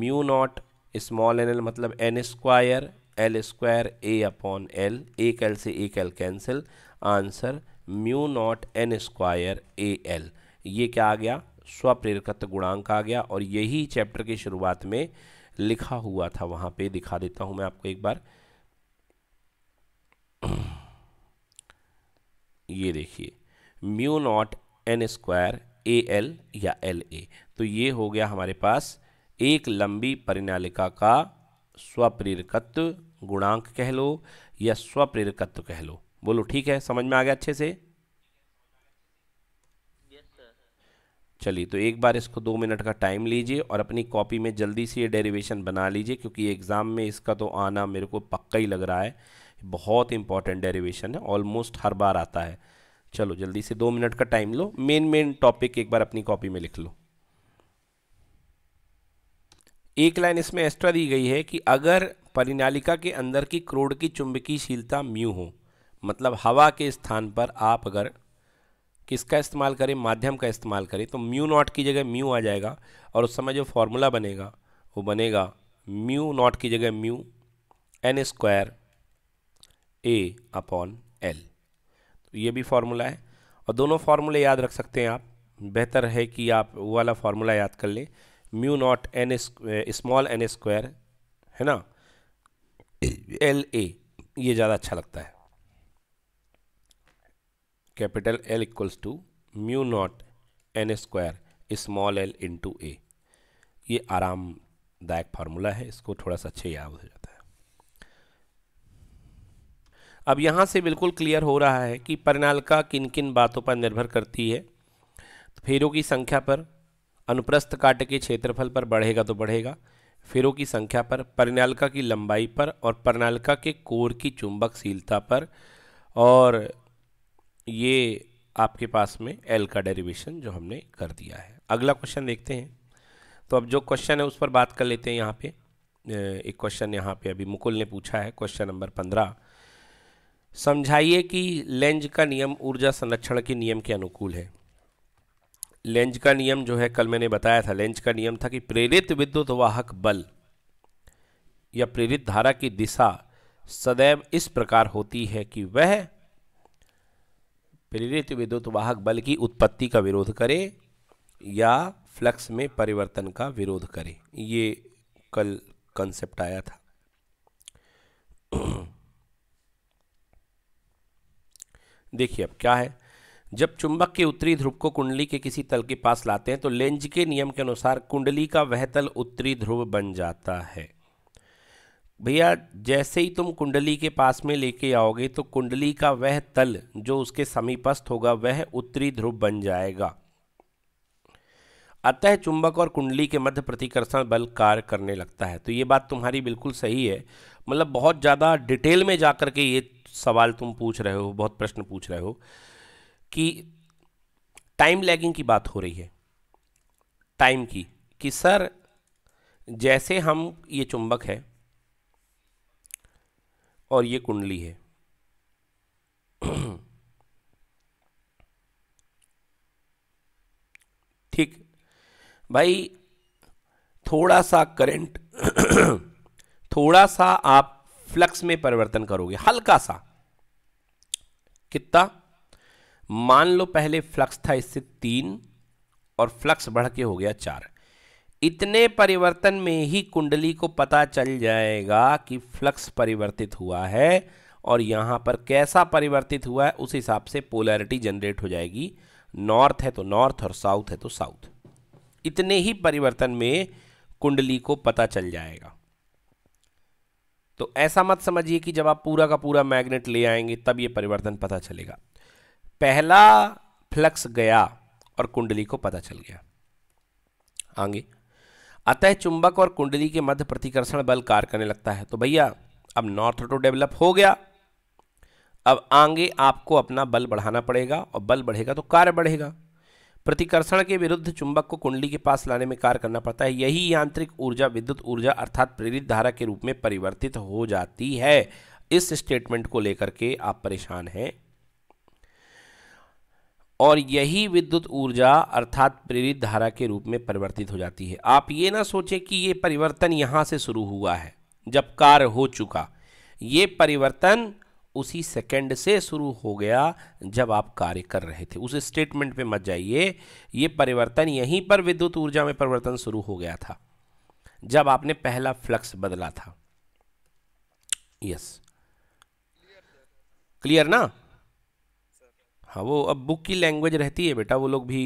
mu naught small N L मतलब N square L square A upon L एक एल से एक L cancel answer mu naught N square A L ये क्या आ गया स्वप्रेरकत्व गुणांक आ गया और यही चैप्टर की शुरुआत में लिखा हुआ था वहाँ पे दिखा देता हूँ मैं आपको एक बार ये देखिए mu naught N square A L या एल ए तो ये हो गया हमारे पास एक लंबी परिणालिका का स्वप्रेरकत्व गुणांक कह लो या स्वप्रेरकत्व कह लो बोलो ठीक है समझ में आ गया अच्छे से चलिए तो एक बार इसको दो मिनट का टाइम लीजिए और अपनी कॉपी में जल्दी से ये डेरिवेशन बना लीजिए क्योंकि एग्ज़ाम में इसका तो आना मेरे को पक्का ही लग रहा है बहुत इंपॉर्टेंट डेरिवेशन है ऑलमोस्ट हर बार आता है चलो जल्दी से दो मिनट का टाइम लो मेन मेन टॉपिक एक बार अपनी कॉपी में लिख लो एक लाइन इसमें एक्स्ट्रा दी गई है कि अगर परिनालिका के अंदर की क्रोड की चुंबकीयशीलता म्यू हो मतलब हवा के स्थान पर आप अगर किसका इस्तेमाल करें माध्यम का इस्तेमाल करें तो म्यू नॉट की जगह म्यू आ जाएगा और उस समय जो फॉर्मूला बनेगा वो बनेगा म्यू नॉट की जगह mu N square A upon L तो ये भी फार्मूला है और दोनों फार्मूले याद रख सकते हैं आप बेहतर है कि आप वो वाला फार्मूला याद कर लें mu naught N small N square है ना एल ए ये ज़्यादा अच्छा लगता है capital L equals to mu naught N square small L to A ये आरामदायक फार्मूला है इसको थोड़ा सा अच्छे याद हो जाता है अब यहाँ से बिल्कुल क्लियर हो रहा है कि परिणालिका किन किन बातों पर निर्भर करती है फेरों की संख्या पर अनुप्रस्थ काट के क्षेत्रफल पर बढ़ेगा तो बढ़ेगा फिरों की संख्या पर परिणालिका की लंबाई पर और परिणालिका के कोर की चुंबकशीलता पर और ये आपके पास में एल का डेरिवेशन जो हमने कर दिया है अगला क्वेश्चन देखते हैं तो अब जो क्वेश्चन है उस पर बात कर लेते हैं यहाँ पे एक क्वेश्चन यहाँ पे अभी मुकुल ने पूछा है क्वेश्चन नंबर पंद्रह समझाइए कि लेंज का नियम ऊर्जा संरक्षण के नियम के अनुकूल है लेंज का नियम जो है कल मैंने बताया था लेंज का नियम था कि प्रेरित विद्युत वाहक बल या प्रेरित धारा की दिशा सदैव इस प्रकार होती है कि वह प्रेरित विद्युत वाहक बल की उत्पत्ति का विरोध करे या फ्लक्स में परिवर्तन का विरोध करे ये कल कंसेप्ट आया था देखिए अब क्या है जब चुंबक के उत्तरी ध्रुव को कुंडली के किसी तल के पास लाते हैं तो लेंज के नियम के अनुसार कुंडली का वह तल उत्तरी ध्रुव बन जाता है भैया जैसे ही तुम कुंडली के पास में लेके आओगे तो कुंडली का वह तल जो उसके समीपस्थ होगा वह उत्तरी ध्रुव बन जाएगा अतः चुंबक और कुंडली के मध्य प्रतिकर्षण बल कार्य करने लगता है तो ये बात तुम्हारी बिल्कुल सही है मतलब बहुत ज़्यादा डिटेल में जा कर के ये सवाल तुम पूछ रहे हो बहुत प्रश्न पूछ रहे हो कि टाइम लैगिंग की बात हो रही है टाइम की कि सर जैसे हम ये चुंबक है और ये कुंडली है ठीक भाई थोड़ा सा करंट थोड़ा सा आप फ्लक्स में परिवर्तन करोगे हल्का सा कितना मान लो पहले फ्लक्स था इससे तीन और फ्लक्स बढ़ के हो गया चार इतने परिवर्तन में ही कुंडली को पता चल जाएगा कि फ्लक्स परिवर्तित हुआ है और यहाँ पर कैसा परिवर्तित हुआ है उस हिसाब से पोलैरिटी जनरेट हो जाएगी नॉर्थ है तो नॉर्थ और साउथ है तो साउथ इतने ही परिवर्तन में कुंडली को पता चल जाएगा तो ऐसा मत समझिए कि जब आप पूरा का पूरा मैग्नेट ले आएंगे तब ये परिवर्तन पता चलेगा पहला फ्लक्स गया और कुंडली को पता चल गया आगे अतः चुंबक और कुंडली के मध्य प्रतिकर्षण बल कार्य करने लगता है तो भैया अब नॉर्थ टू डेवलप हो गया अब आगे आपको अपना बल बढ़ाना पड़ेगा और बल बढ़ेगा तो कार्य बढ़ेगा प्रतिकर्षण के विरुद्ध चुंबक को कुंडली के पास लाने में कार्य करना पड़ता है यही यांत्रिक ऊर्जा विद्युत ऊर्जा अर्थात प्रेरित धारा के रूप में परिवर्तित हो जाती है इस स्टेटमेंट को लेकर के आप परेशान हैं और यही विद्युत ऊर्जा अर्थात प्रेरित धारा के रूप में परिवर्तित हो जाती है आप ये ना सोचें कि ये परिवर्तन यहाँ से शुरू हुआ है जब कार्य हो चुका ये परिवर्तन उसी सेकंड से शुरू हो गया जब आप कार्य कर रहे थे उस स्टेटमेंट पे मत जाइए ये परिवर्तन यहीं पर विद्युत ऊर्जा में परिवर्तन शुरू हो गया था जब आपने पहला फ्लक्स बदला था यस क्लियर ना हाँ वो अब बुक की लैंग्वेज रहती है बेटा वो लोग भी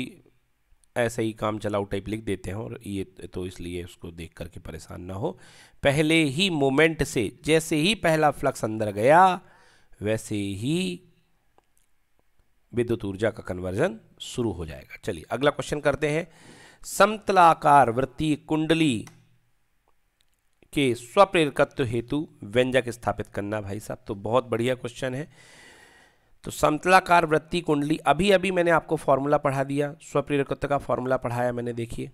ऐसे ही काम चलाओ टाइप लिख देते हैं और ये तो इसलिए उसको देख करके परेशान ना हो पहले ही मोमेंट से जैसे ही पहला फ्लक्स अंदर गया वैसे ही विद्युत ऊर्जा का कन्वर्जन शुरू हो जाएगा चलिए अगला क्वेश्चन करते हैं समतलाकार वृत्तीय कुंडली के स्वप्रेरकत्व हेतु व्यंजक स्थापित करना भाई साहब तो बहुत बढ़िया क्वेश्चन है तो समतलाकार वृत्ति कुंडली अभी अभी मैंने आपको फॉर्मूला पढ़ा दिया स्वप्रेरकत्व का फॉर्मूला पढ़ाया मैंने देखिए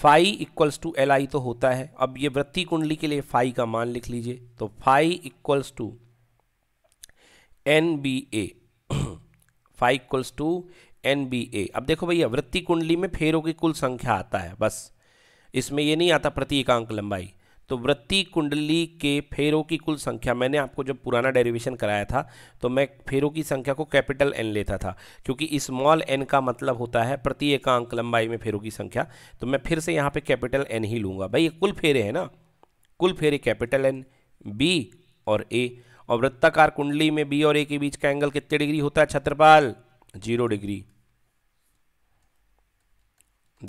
phi equals to L I तो होता है अब ये वृत्ति कुंडली के लिए फाई का मान लिख लीजिए तो phi equals to N B A phi equals to N B A अब देखो भैया वृत्ति कुंडली में फेरों की कुल संख्या आता है बस इसमें ये नहीं आता प्रति एकांक लंबाई तो वृत्ति कुंडली के फेरों की कुल संख्या मैंने आपको जब पुराना डेरिवेशन कराया था तो मैं फेरों की संख्या को कैपिटल एन लेता था क्योंकि स्मॉल एन का मतलब होता है प्रति एकांक लंबाई में फेरों की संख्या तो मैं फिर से यहाँ पर कैपिटल एन ही लूँगा भाई ये कुल फेरे है ना कुल फेरे कैपिटल एन बी और ए और वृत्ताकार कुंडली में बी और ए के बीच का एंगल कितने डिग्री होता है छत्रपाल जीरो डिग्री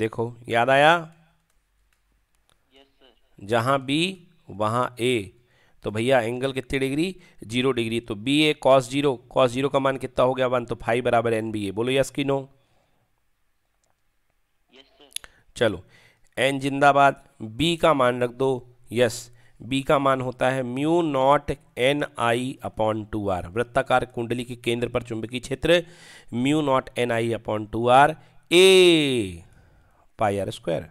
देखो याद आया जहाँ बी वहाँ ए तो भैया एंगल कितने डिग्री जीरो डिग्री तो B A cos zero cos zero का मान कितना हो गया वन तो फाइव बराबर एन बी ए बोलो यस की नो चलो एन जिंदाबाद बी का मान रख दो यस बी का मान होता है mu naught N I upon two R वृत्ताकार कुंडली के केंद्र पर चुंबकीय क्षेत्र mu naught N I upon two R A pi R square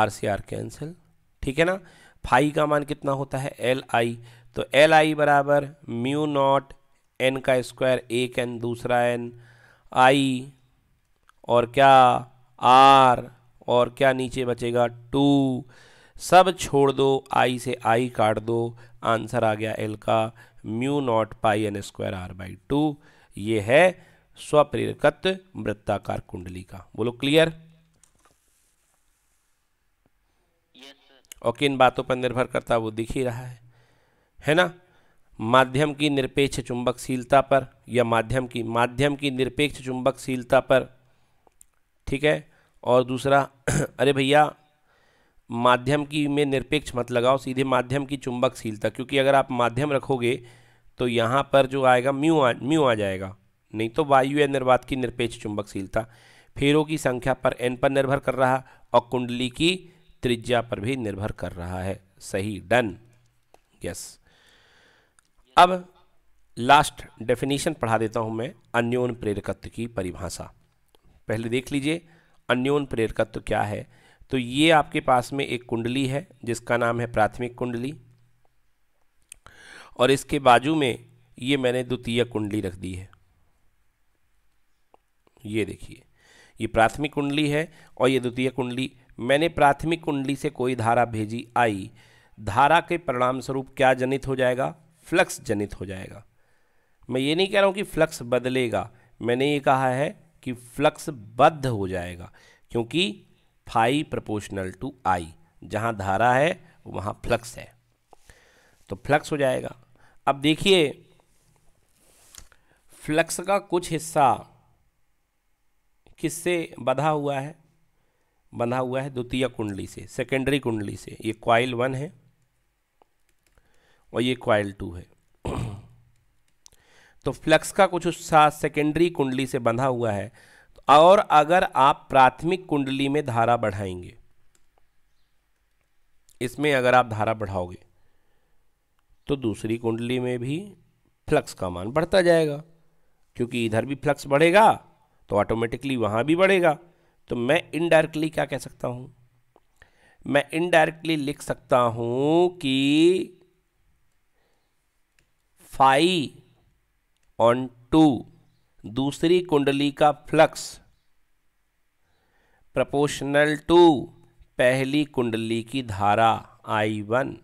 R से आर कैंसिल ठीक है ना फाई का मान कितना होता है एल आई तो एल आई बराबर म्यू नॉट एन का स्क्वायर एक एन दूसरा एन आई और क्या आर और क्या नीचे बचेगा टू सब छोड़ दो आई से आई काट दो आंसर आ गया एल का mu naught pi N square R by two ये है स्वप्रेरकत्व वृत्ताकार कुंडली का बोलो क्लियर और किन बातों पर निर्भर करता वो दिख ही रहा है है ना माध्यम की निरपेक्ष चुंबकशीलता पर या माध्यम की माध्यम की निरपेक्ष चुंबकशीलता पर ठीक है और दूसरा अरे भैया माध्यम की में निरपेक्ष मत लगाओ सीधे माध्यम की चुंबकशीलता क्योंकि अगर आप माध्यम रखोगे तो यहाँ पर जो आएगा म्यू आ म्यू आ जाएगा नहीं तो वायु या निर्वात की निरपेक्ष चुंबकशीलता फेरों की संख्या पर एन पर निर्भर कर रहा और कुंडली की त्रिज्या पर भी निर्भर कर रहा है सही डन यस अब लास्ट डेफिनेशन पढ़ा देता हूं मैं अन्योन प्रेरकत्व की परिभाषा पहले देख लीजिए अन्योन प्रेरकत्व क्या है तो ये आपके पास में एक कुंडली है जिसका नाम है प्राथमिक कुंडली और इसके बाजू में ये मैंने द्वितीय कुंडली रख दी है ये देखिए ये प्राथमिक कुंडली है और ये द्वितीय कुंडली मैंने प्राथमिक कुंडली से कोई धारा भेजी आई धारा के परिणाम स्वरूप क्या जनित हो जाएगा फ्लक्स जनित हो जाएगा मैं ये नहीं कह रहा हूँ कि फ्लक्स बदलेगा मैंने ये कहा है कि फ्लक्स बद्ध हो जाएगा क्योंकि फाई प्रपोशनल टू आई जहाँ धारा है वहाँ फ्लक्स है तो फ्लक्स हो जाएगा अब देखिए फ्लक्स का कुछ हिस्सा किससे बधा हुआ है बंधा हुआ है द्वितीय कुंडली से सेकेंडरी कुंडली से ये क्वाइल वन है और ये क्वाइल टू है तो फ्लक्स का कुछ हिस्सा सेकेंडरी कुंडली से बंधा हुआ है और अगर आप प्राथमिक कुंडली में धारा बढ़ाएंगे इसमें अगर आप धारा बढ़ाओगे तो दूसरी कुंडली में भी फ्लक्स का मान बढ़ता जाएगा क्योंकि इधर भी फ्लक्स बढ़ेगा तो ऑटोमेटिकली वहां भी बढ़ेगा तो मैं इनडायरेक्टली क्या कह सकता हूं मैं इनडायरेक्टली लिख सकता हूं कि फाई ऑन टू दूसरी कुंडली का फ्लक्स प्रपोशनल टू पहली कुंडली की धारा I one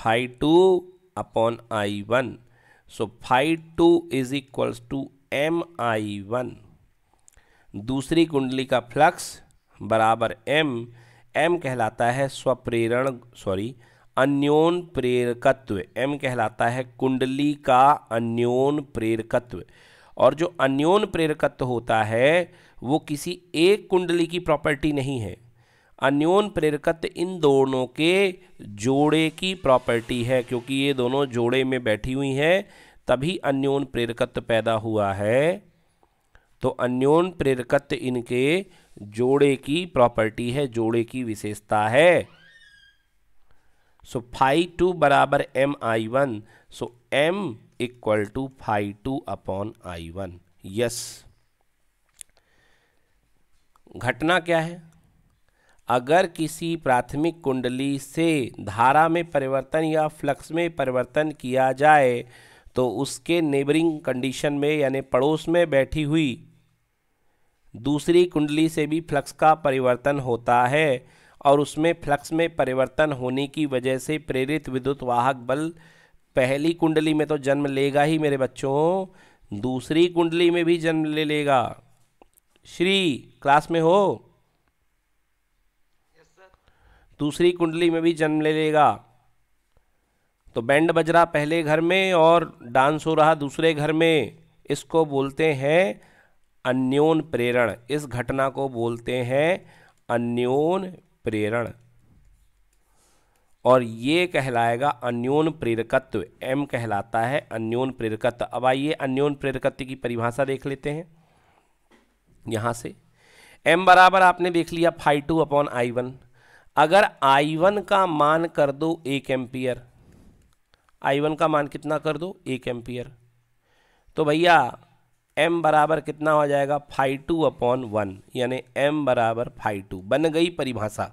phi two upon I one so phi two is equals to M I one दूसरी कुंडली का फ्लक्स बराबर एम एम कहलाता है स्वप्रेरण सॉरी अन्योन प्रेरकत्व एम कहलाता है कुंडली का अन्योन प्रेरकत्व और जो अन्योन प्रेरकत्व होता है वो किसी एक कुंडली की प्रॉपर्टी नहीं है अन्योन प्रेरकत्व इन दोनों के जोड़े की प्रॉपर्टी है क्योंकि ये दोनों जोड़े में बैठी हुई हैं तभी अन्योन प्रेरकत्व पैदा हुआ है तो अन्योन प्रेरकत्व इनके जोड़े की प्रॉपर्टी है जोड़े की विशेषता है सो फाइव टू बराबर M I one so M equal to phi two upon I one yes घटना क्या है अगर किसी प्राथमिक कुंडली से धारा में परिवर्तन या फ्लक्स में परिवर्तन किया जाए तो उसके नेबरिंग कंडीशन में यानी पड़ोस में बैठी हुई दूसरी कुंडली से भी फ्लक्स का परिवर्तन होता है और उसमें फ्लक्स में परिवर्तन होने की वजह से प्रेरित विद्युत वाहक बल पहली कुंडली में तो जन्म लेगा ही मेरे बच्चों दूसरी कुंडली में भी जन्म ले लेगा श्री क्लास में हो दूसरी कुंडली में भी जन्म ले लेगा तो बैंड बज रहा पहले घर में और डांस हो रहा दूसरे घर में इसको बोलते हैं अन्योन प्रेरण इस घटना को बोलते हैं अन्योन प्रेरण और ये कहलाएगा अन्योन प्रेरकत्व एम कहलाता है अन्योन प्रेरकत्व अब आइए अन्योन प्रेरकत्व की परिभाषा देख लेते हैं यहां से एम बराबर आपने देख लिया phi two upon I one अगर आई वन का मान कर दो एक एम्पियर आई वन का मान कितना कर दो एक एम्पियर तो भैया m बराबर कितना हो जाएगा फाइव टू अपॉन वन यानी m बराबर फाइव टू बन गई परिभाषा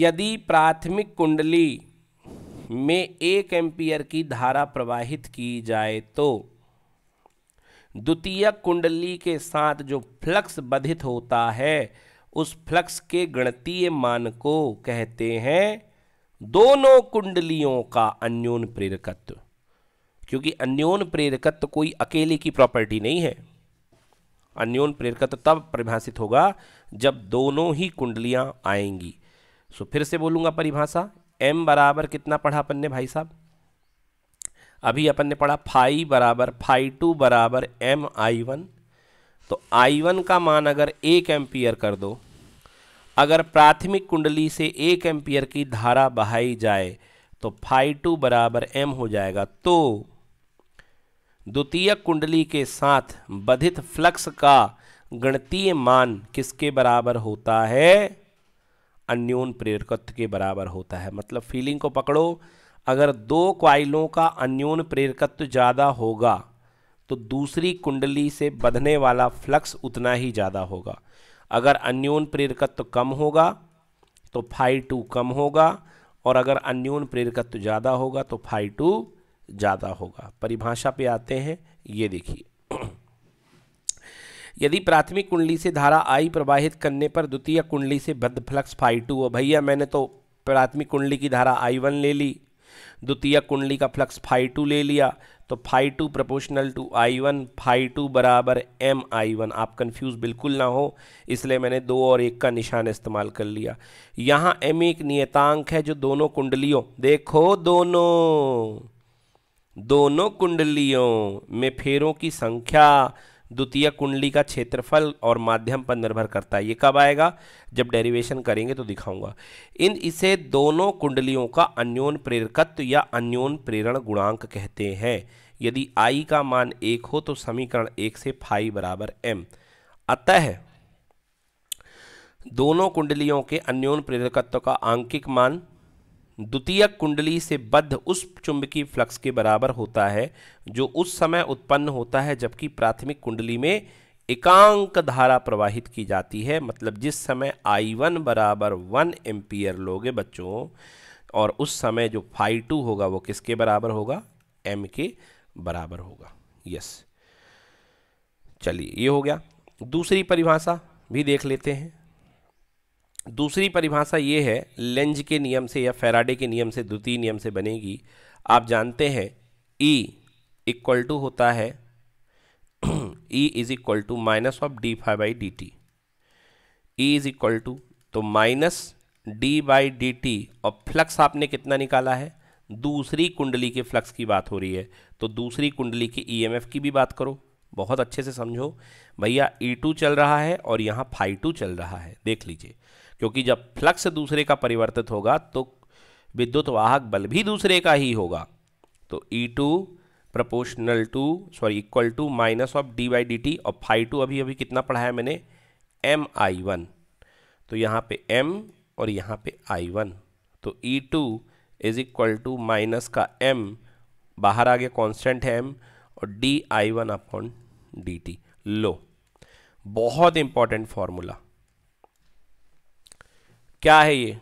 यदि प्राथमिक कुंडली में एक एम्पियर की धारा प्रवाहित की जाए तो द्वितीय कुंडली के साथ जो फ्लक्स बधित होता है उस फ्लक्स के गणतीय मान को कहते हैं दोनों कुंडलियों का अन्योन प्रेरकत्व क्योंकि अन्योन प्रेरकत्व कोई अकेले की प्रॉपर्टी नहीं है अन्योन प्रेरकत्व तब परिभाषित होगा जब दोनों ही कुंडलियां आएंगी सो फिर से बोलूंगा परिभाषा एम बराबर कितना पढ़ा अपन ने भाई साहब अभी अपन ने पढ़ा फाई बराबर फाई टू बराबर एम आई वन तो आई वन का मान अगर एक एम्पियर कर दो अगर प्राथमिक कुंडली से एक एम्पियर की धारा बहाई जाए तो फाई टू बराबर एम हो जाएगा तो द्वितीय कुंडली के साथ बधित फ्लक्स का गणतीय मान किसके बराबर होता है अन्योन प्रेरकत्व के बराबर होता है मतलब फीलिंग को पकड़ो अगर दो क्वाइलों का अन्योन प्रेरकत्व ज़्यादा होगा तो दूसरी कुंडली से बधने वाला फ्लक्स उतना ही ज़्यादा होगा अगर अन्योन प्रेरकत्व कम होगा तो फाई टू कम होगा और अगर अन्योन प्रेरकत्व ज़्यादा होगा तो फाई टू ज़्यादा होगा परिभाषा पे आते हैं ये देखिए यदि प्राथमिक कुंडली से धारा आई प्रवाहित करने पर द्वितीय कुंडली से बद्ध फ्लक्स फाई टू हो भैया मैंने तो प्राथमिक कुंडली की धारा आई वन ले ली द्वितीय कुंडली का फ्लक्स फाई टू ले लिया तो phi two proportional to I one phi two बराबर एम आई वन आप कंफ्यूज बिल्कुल ना हो इसलिए मैंने दो और एक का निशान इस्तेमाल कर लिया यहाँ एम एक नियतांक है जो दोनों कुंडलियों देखो दोनों दोनों कुंडलियों में फेरों की संख्या द्वितीय कुंडली का क्षेत्रफल और माध्यम पर निर्भर करता है ये कब आएगा जब डेरिवेशन करेंगे तो दिखाऊंगा इन इसे दोनों कुंडलियों का अन्योन प्रेरकत्व या अन्योन प्रेरण गुणांक कहते हैं यदि आई का मान एक हो तो समीकरण एक से फाई बराबर एम अतः दोनों कुंडलियों के अन्योन प्रेरकत्व का आंकिक मान द्वितीय कुंडली से बद्ध उस चुंबकीय फ्लक्स के बराबर होता है जो उस समय उत्पन्न होता है जबकि प्राथमिक कुंडली में एकांक धारा प्रवाहित की जाती है मतलब जिस समय आई वन बराबर वन एम्पियर लोगे बच्चों और उस समय जो फाई टू होगा वो किसके बराबर होगा एम के बराबर होगा यस चलिए ये हो गया दूसरी परिभाषा भी देख लेते हैं दूसरी परिभाषा ये है लेंज के नियम से या फेराडे के नियम से द्वितीय नियम से बनेगी आप जानते हैं ई इक्वल टू होता है E is equal to minus of D phi by D T E is equal to तो minus D by D T और फ्लक्स आपने कितना निकाला है दूसरी कुंडली के फ्लक्स की बात हो रही है तो दूसरी कुंडली के एफ e की भी बात करो बहुत अच्छे से समझो भैया ई e टू चल रहा है और यहाँ फाइव टू चल रहा है देख लीजिए क्योंकि जब फ्लक्स दूसरे का परिवर्तित होगा तो विद्युत वाहक बल भी दूसरे का ही होगा तो E two proportional to sorry equal to minus of D Y D T और फाइव टू अभी अभी कितना पढ़ाया मैंने एम आई वन तो यहाँ पे एम और यहाँ पे आई वन तो E two is equal to minus का एम बाहर आगे कॉन्स्टेंट है एम और D I one upon D T लो बहुत इंपॉर्टेंट फॉर्मूला क्या है ये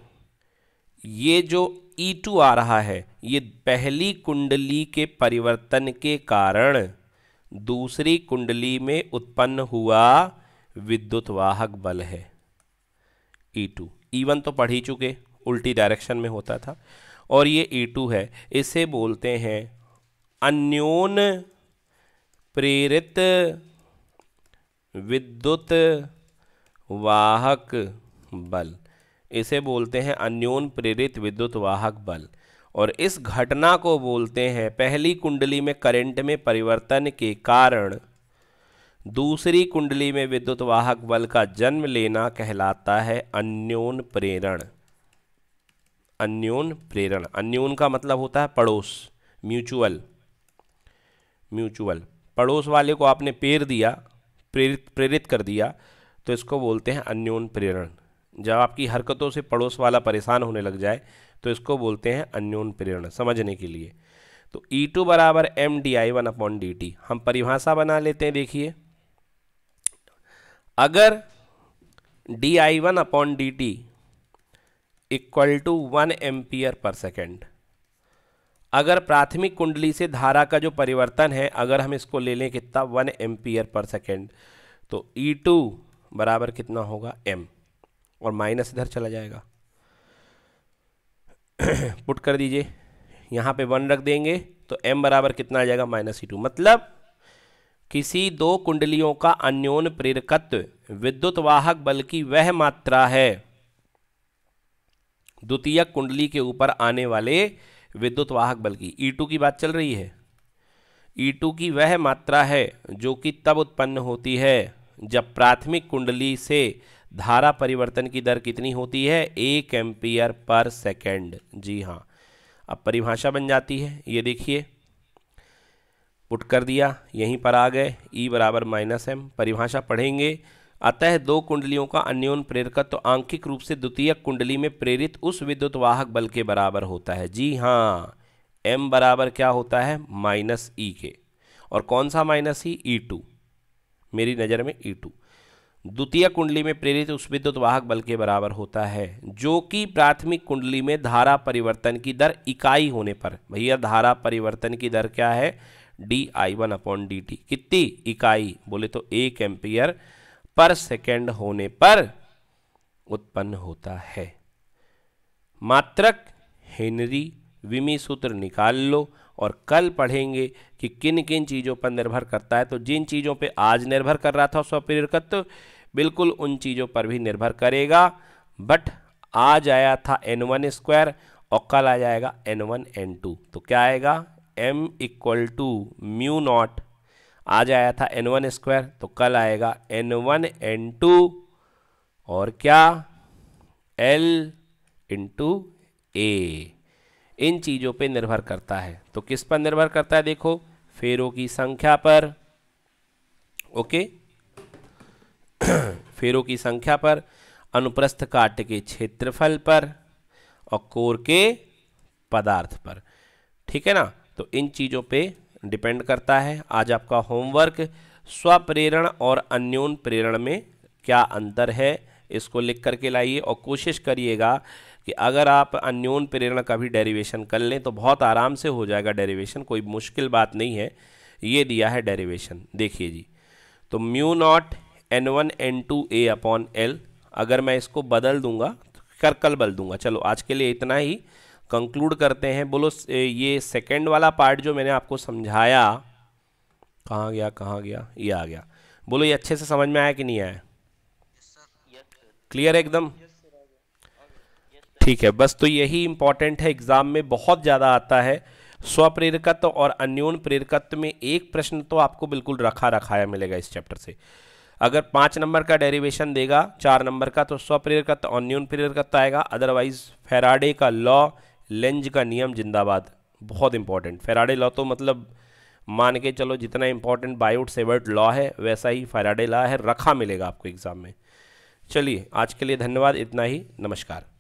ये जो E2 आ रहा है ये पहली कुंडली के परिवर्तन के कारण दूसरी कुंडली में उत्पन्न हुआ विद्युत वाहक बल है E2 E1 तो पढ़ ही चुके उल्टी डायरेक्शन में होता था और ये E2 है इसे बोलते हैं अन्योन प्रेरित विद्युत वाहक बल इसे बोलते हैं अन्योन प्रेरित विद्युत वाहक बल और इस घटना को बोलते हैं पहली कुंडली में करंट में परिवर्तन के कारण दूसरी कुंडली में विद्युत वाहक बल का जन्म लेना कहलाता है अन्योन प्रेरण अन्योन प्रेरण अन्योन का मतलब होता है पड़ोस म्यूचुअल म्यूचुअल पड़ोस वाले को आपने पेर दिया प्रेरित प्रेरित कर दिया तो इसको बोलते हैं अन्योन प्रेरण जब आपकी हरकतों से पड़ोस वाला परेशान होने लग जाए तो इसको बोलते हैं अन्योन प्रेरणा समझने के लिए तो ई e टू बराबर M D I one upon D T हम परिभाषा बना लेते हैं देखिए अगर D I one upon D T equal to one ampere per second अगर प्राथमिक कुंडली से धारा का जो परिवर्तन है अगर हम इसको ले लें कितना वन एम्पियर पर सेकेंड तो ई e टू बराबर कितना होगा एम और माइनस इधर चला जाएगा पुट कर दीजिए यहाँ पे वन रख देंगे तो m बराबर कितना आ जाएगा माइनस ई टू मतलब किसी दो कुंडलियों का अन्योन प्रेरकत्व विद्युत वाहक बल की वह मात्रा है द्वितीय कुंडली के ऊपर आने वाले विद्युत वाहक बल की ई e टू की बात चल रही है ई e टू की वह मात्रा है जो कि तब उत्पन्न होती है जब प्राथमिक कुंडली से धारा परिवर्तन की दर कितनी होती है एक एम्पियर पर सेकेंड जी हाँ अब परिभाषा बन जाती है ये देखिए पुट कर दिया यहीं पर आ गए ई e बराबर माइनस एम परिभाषा पढ़ेंगे अतः दो कुंडलियों का अन्योन प्रेरकत्व तो आंकिक रूप से द्वितीय कुंडली में प्रेरित उस विद्युत वाहक बल के बराबर होता है जी हाँ एम बराबर क्या होता है माइनस ई e के और कौन सा माइनस ई ई टू मेरी नज़र में ई e टू द्वितीय कुंडली में प्रेरित उस विद्युत वाहक बल के बराबर होता है जो कि प्राथमिक कुंडली में धारा परिवर्तन की दर इकाई होने पर भैया धारा परिवर्तन की दर क्या है D I one upon D T कितनी इकाई बोले तो एक एम्पियर पर सेकेंड होने पर उत्पन्न होता है मात्रक हेनरी विमी सूत्र निकाल लो और कल पढ़ेंगे कि किन किन चीज़ों पर निर्भर करता है तो जिन चीज़ों पर आज निर्भर कर रहा था स्वप्रेरकत्व बिल्कुल उन चीज़ों पर भी निर्भर करेगा बट आज आया था एन वन स्क्वायर और कल आ जाएगा एन वन एन टू तो क्या आएगा M equal to mu naught आज आया था एन वन स्क्वायर तो कल आएगा एन वन एन टू और क्या एल इंटू ए इन चीज़ों पे निर्भर करता है तो किस पर निर्भर करता है देखो फेरों की संख्या पर ओके फेरों की संख्या पर अनुप्रस्थ काट के क्षेत्रफल पर और कोर के पदार्थ पर ठीक है ना तो इन चीज़ों पे डिपेंड करता है आज आपका होमवर्क स्वप्रेरण और अन्योन प्रेरण में क्या अंतर है इसको लिख करके लाइए और कोशिश करिएगा कि अगर आप अन्योन प्रेरणा का भी डेरिवेशन कर लें तो बहुत आराम से हो जाएगा डेरिवेशन कोई मुश्किल बात नहीं है ये दिया है डेरिवेशन देखिए जी तो mu naught N one N two A upon L अगर मैं इसको बदल दूंगा कर कल बदल दूंगा चलो आज के लिए इतना ही कंक्लूड करते हैं बोलो ये सेकेंड वाला पार्ट जो मैंने आपको समझाया कहाँ गया कहाँ गया ये आ गया बोलो ये अच्छे से समझ में आया कि नहीं आया क्लियर है एकदम yes, ठीक है बस तो यही इंपॉर्टेंट है एग्जाम में बहुत ज़्यादा आता है स्वप्रेरकत्व और अन्योन प्रेरकत्व में एक प्रश्न तो आपको बिल्कुल रखा रखाया मिलेगा इस चैप्टर से अगर पांच नंबर का डेरिवेशन देगा चार नंबर का तो स्वप्रेरकत्व और न्यून प्रेरकत्व आएगा अदरवाइज फेराडे का लॉ लेंज का नियम जिंदाबाद बहुत इंपॉर्टेंट फेराडे लॉ तो मतलब मान के चलो जितना इंपॉर्टेंट बायोट सेवर्ट लॉ है वैसा ही फेराडे लॉ है रखा मिलेगा आपको एग्ज़ाम में चलिए आज के लिए धन्यवाद इतना ही नमस्कार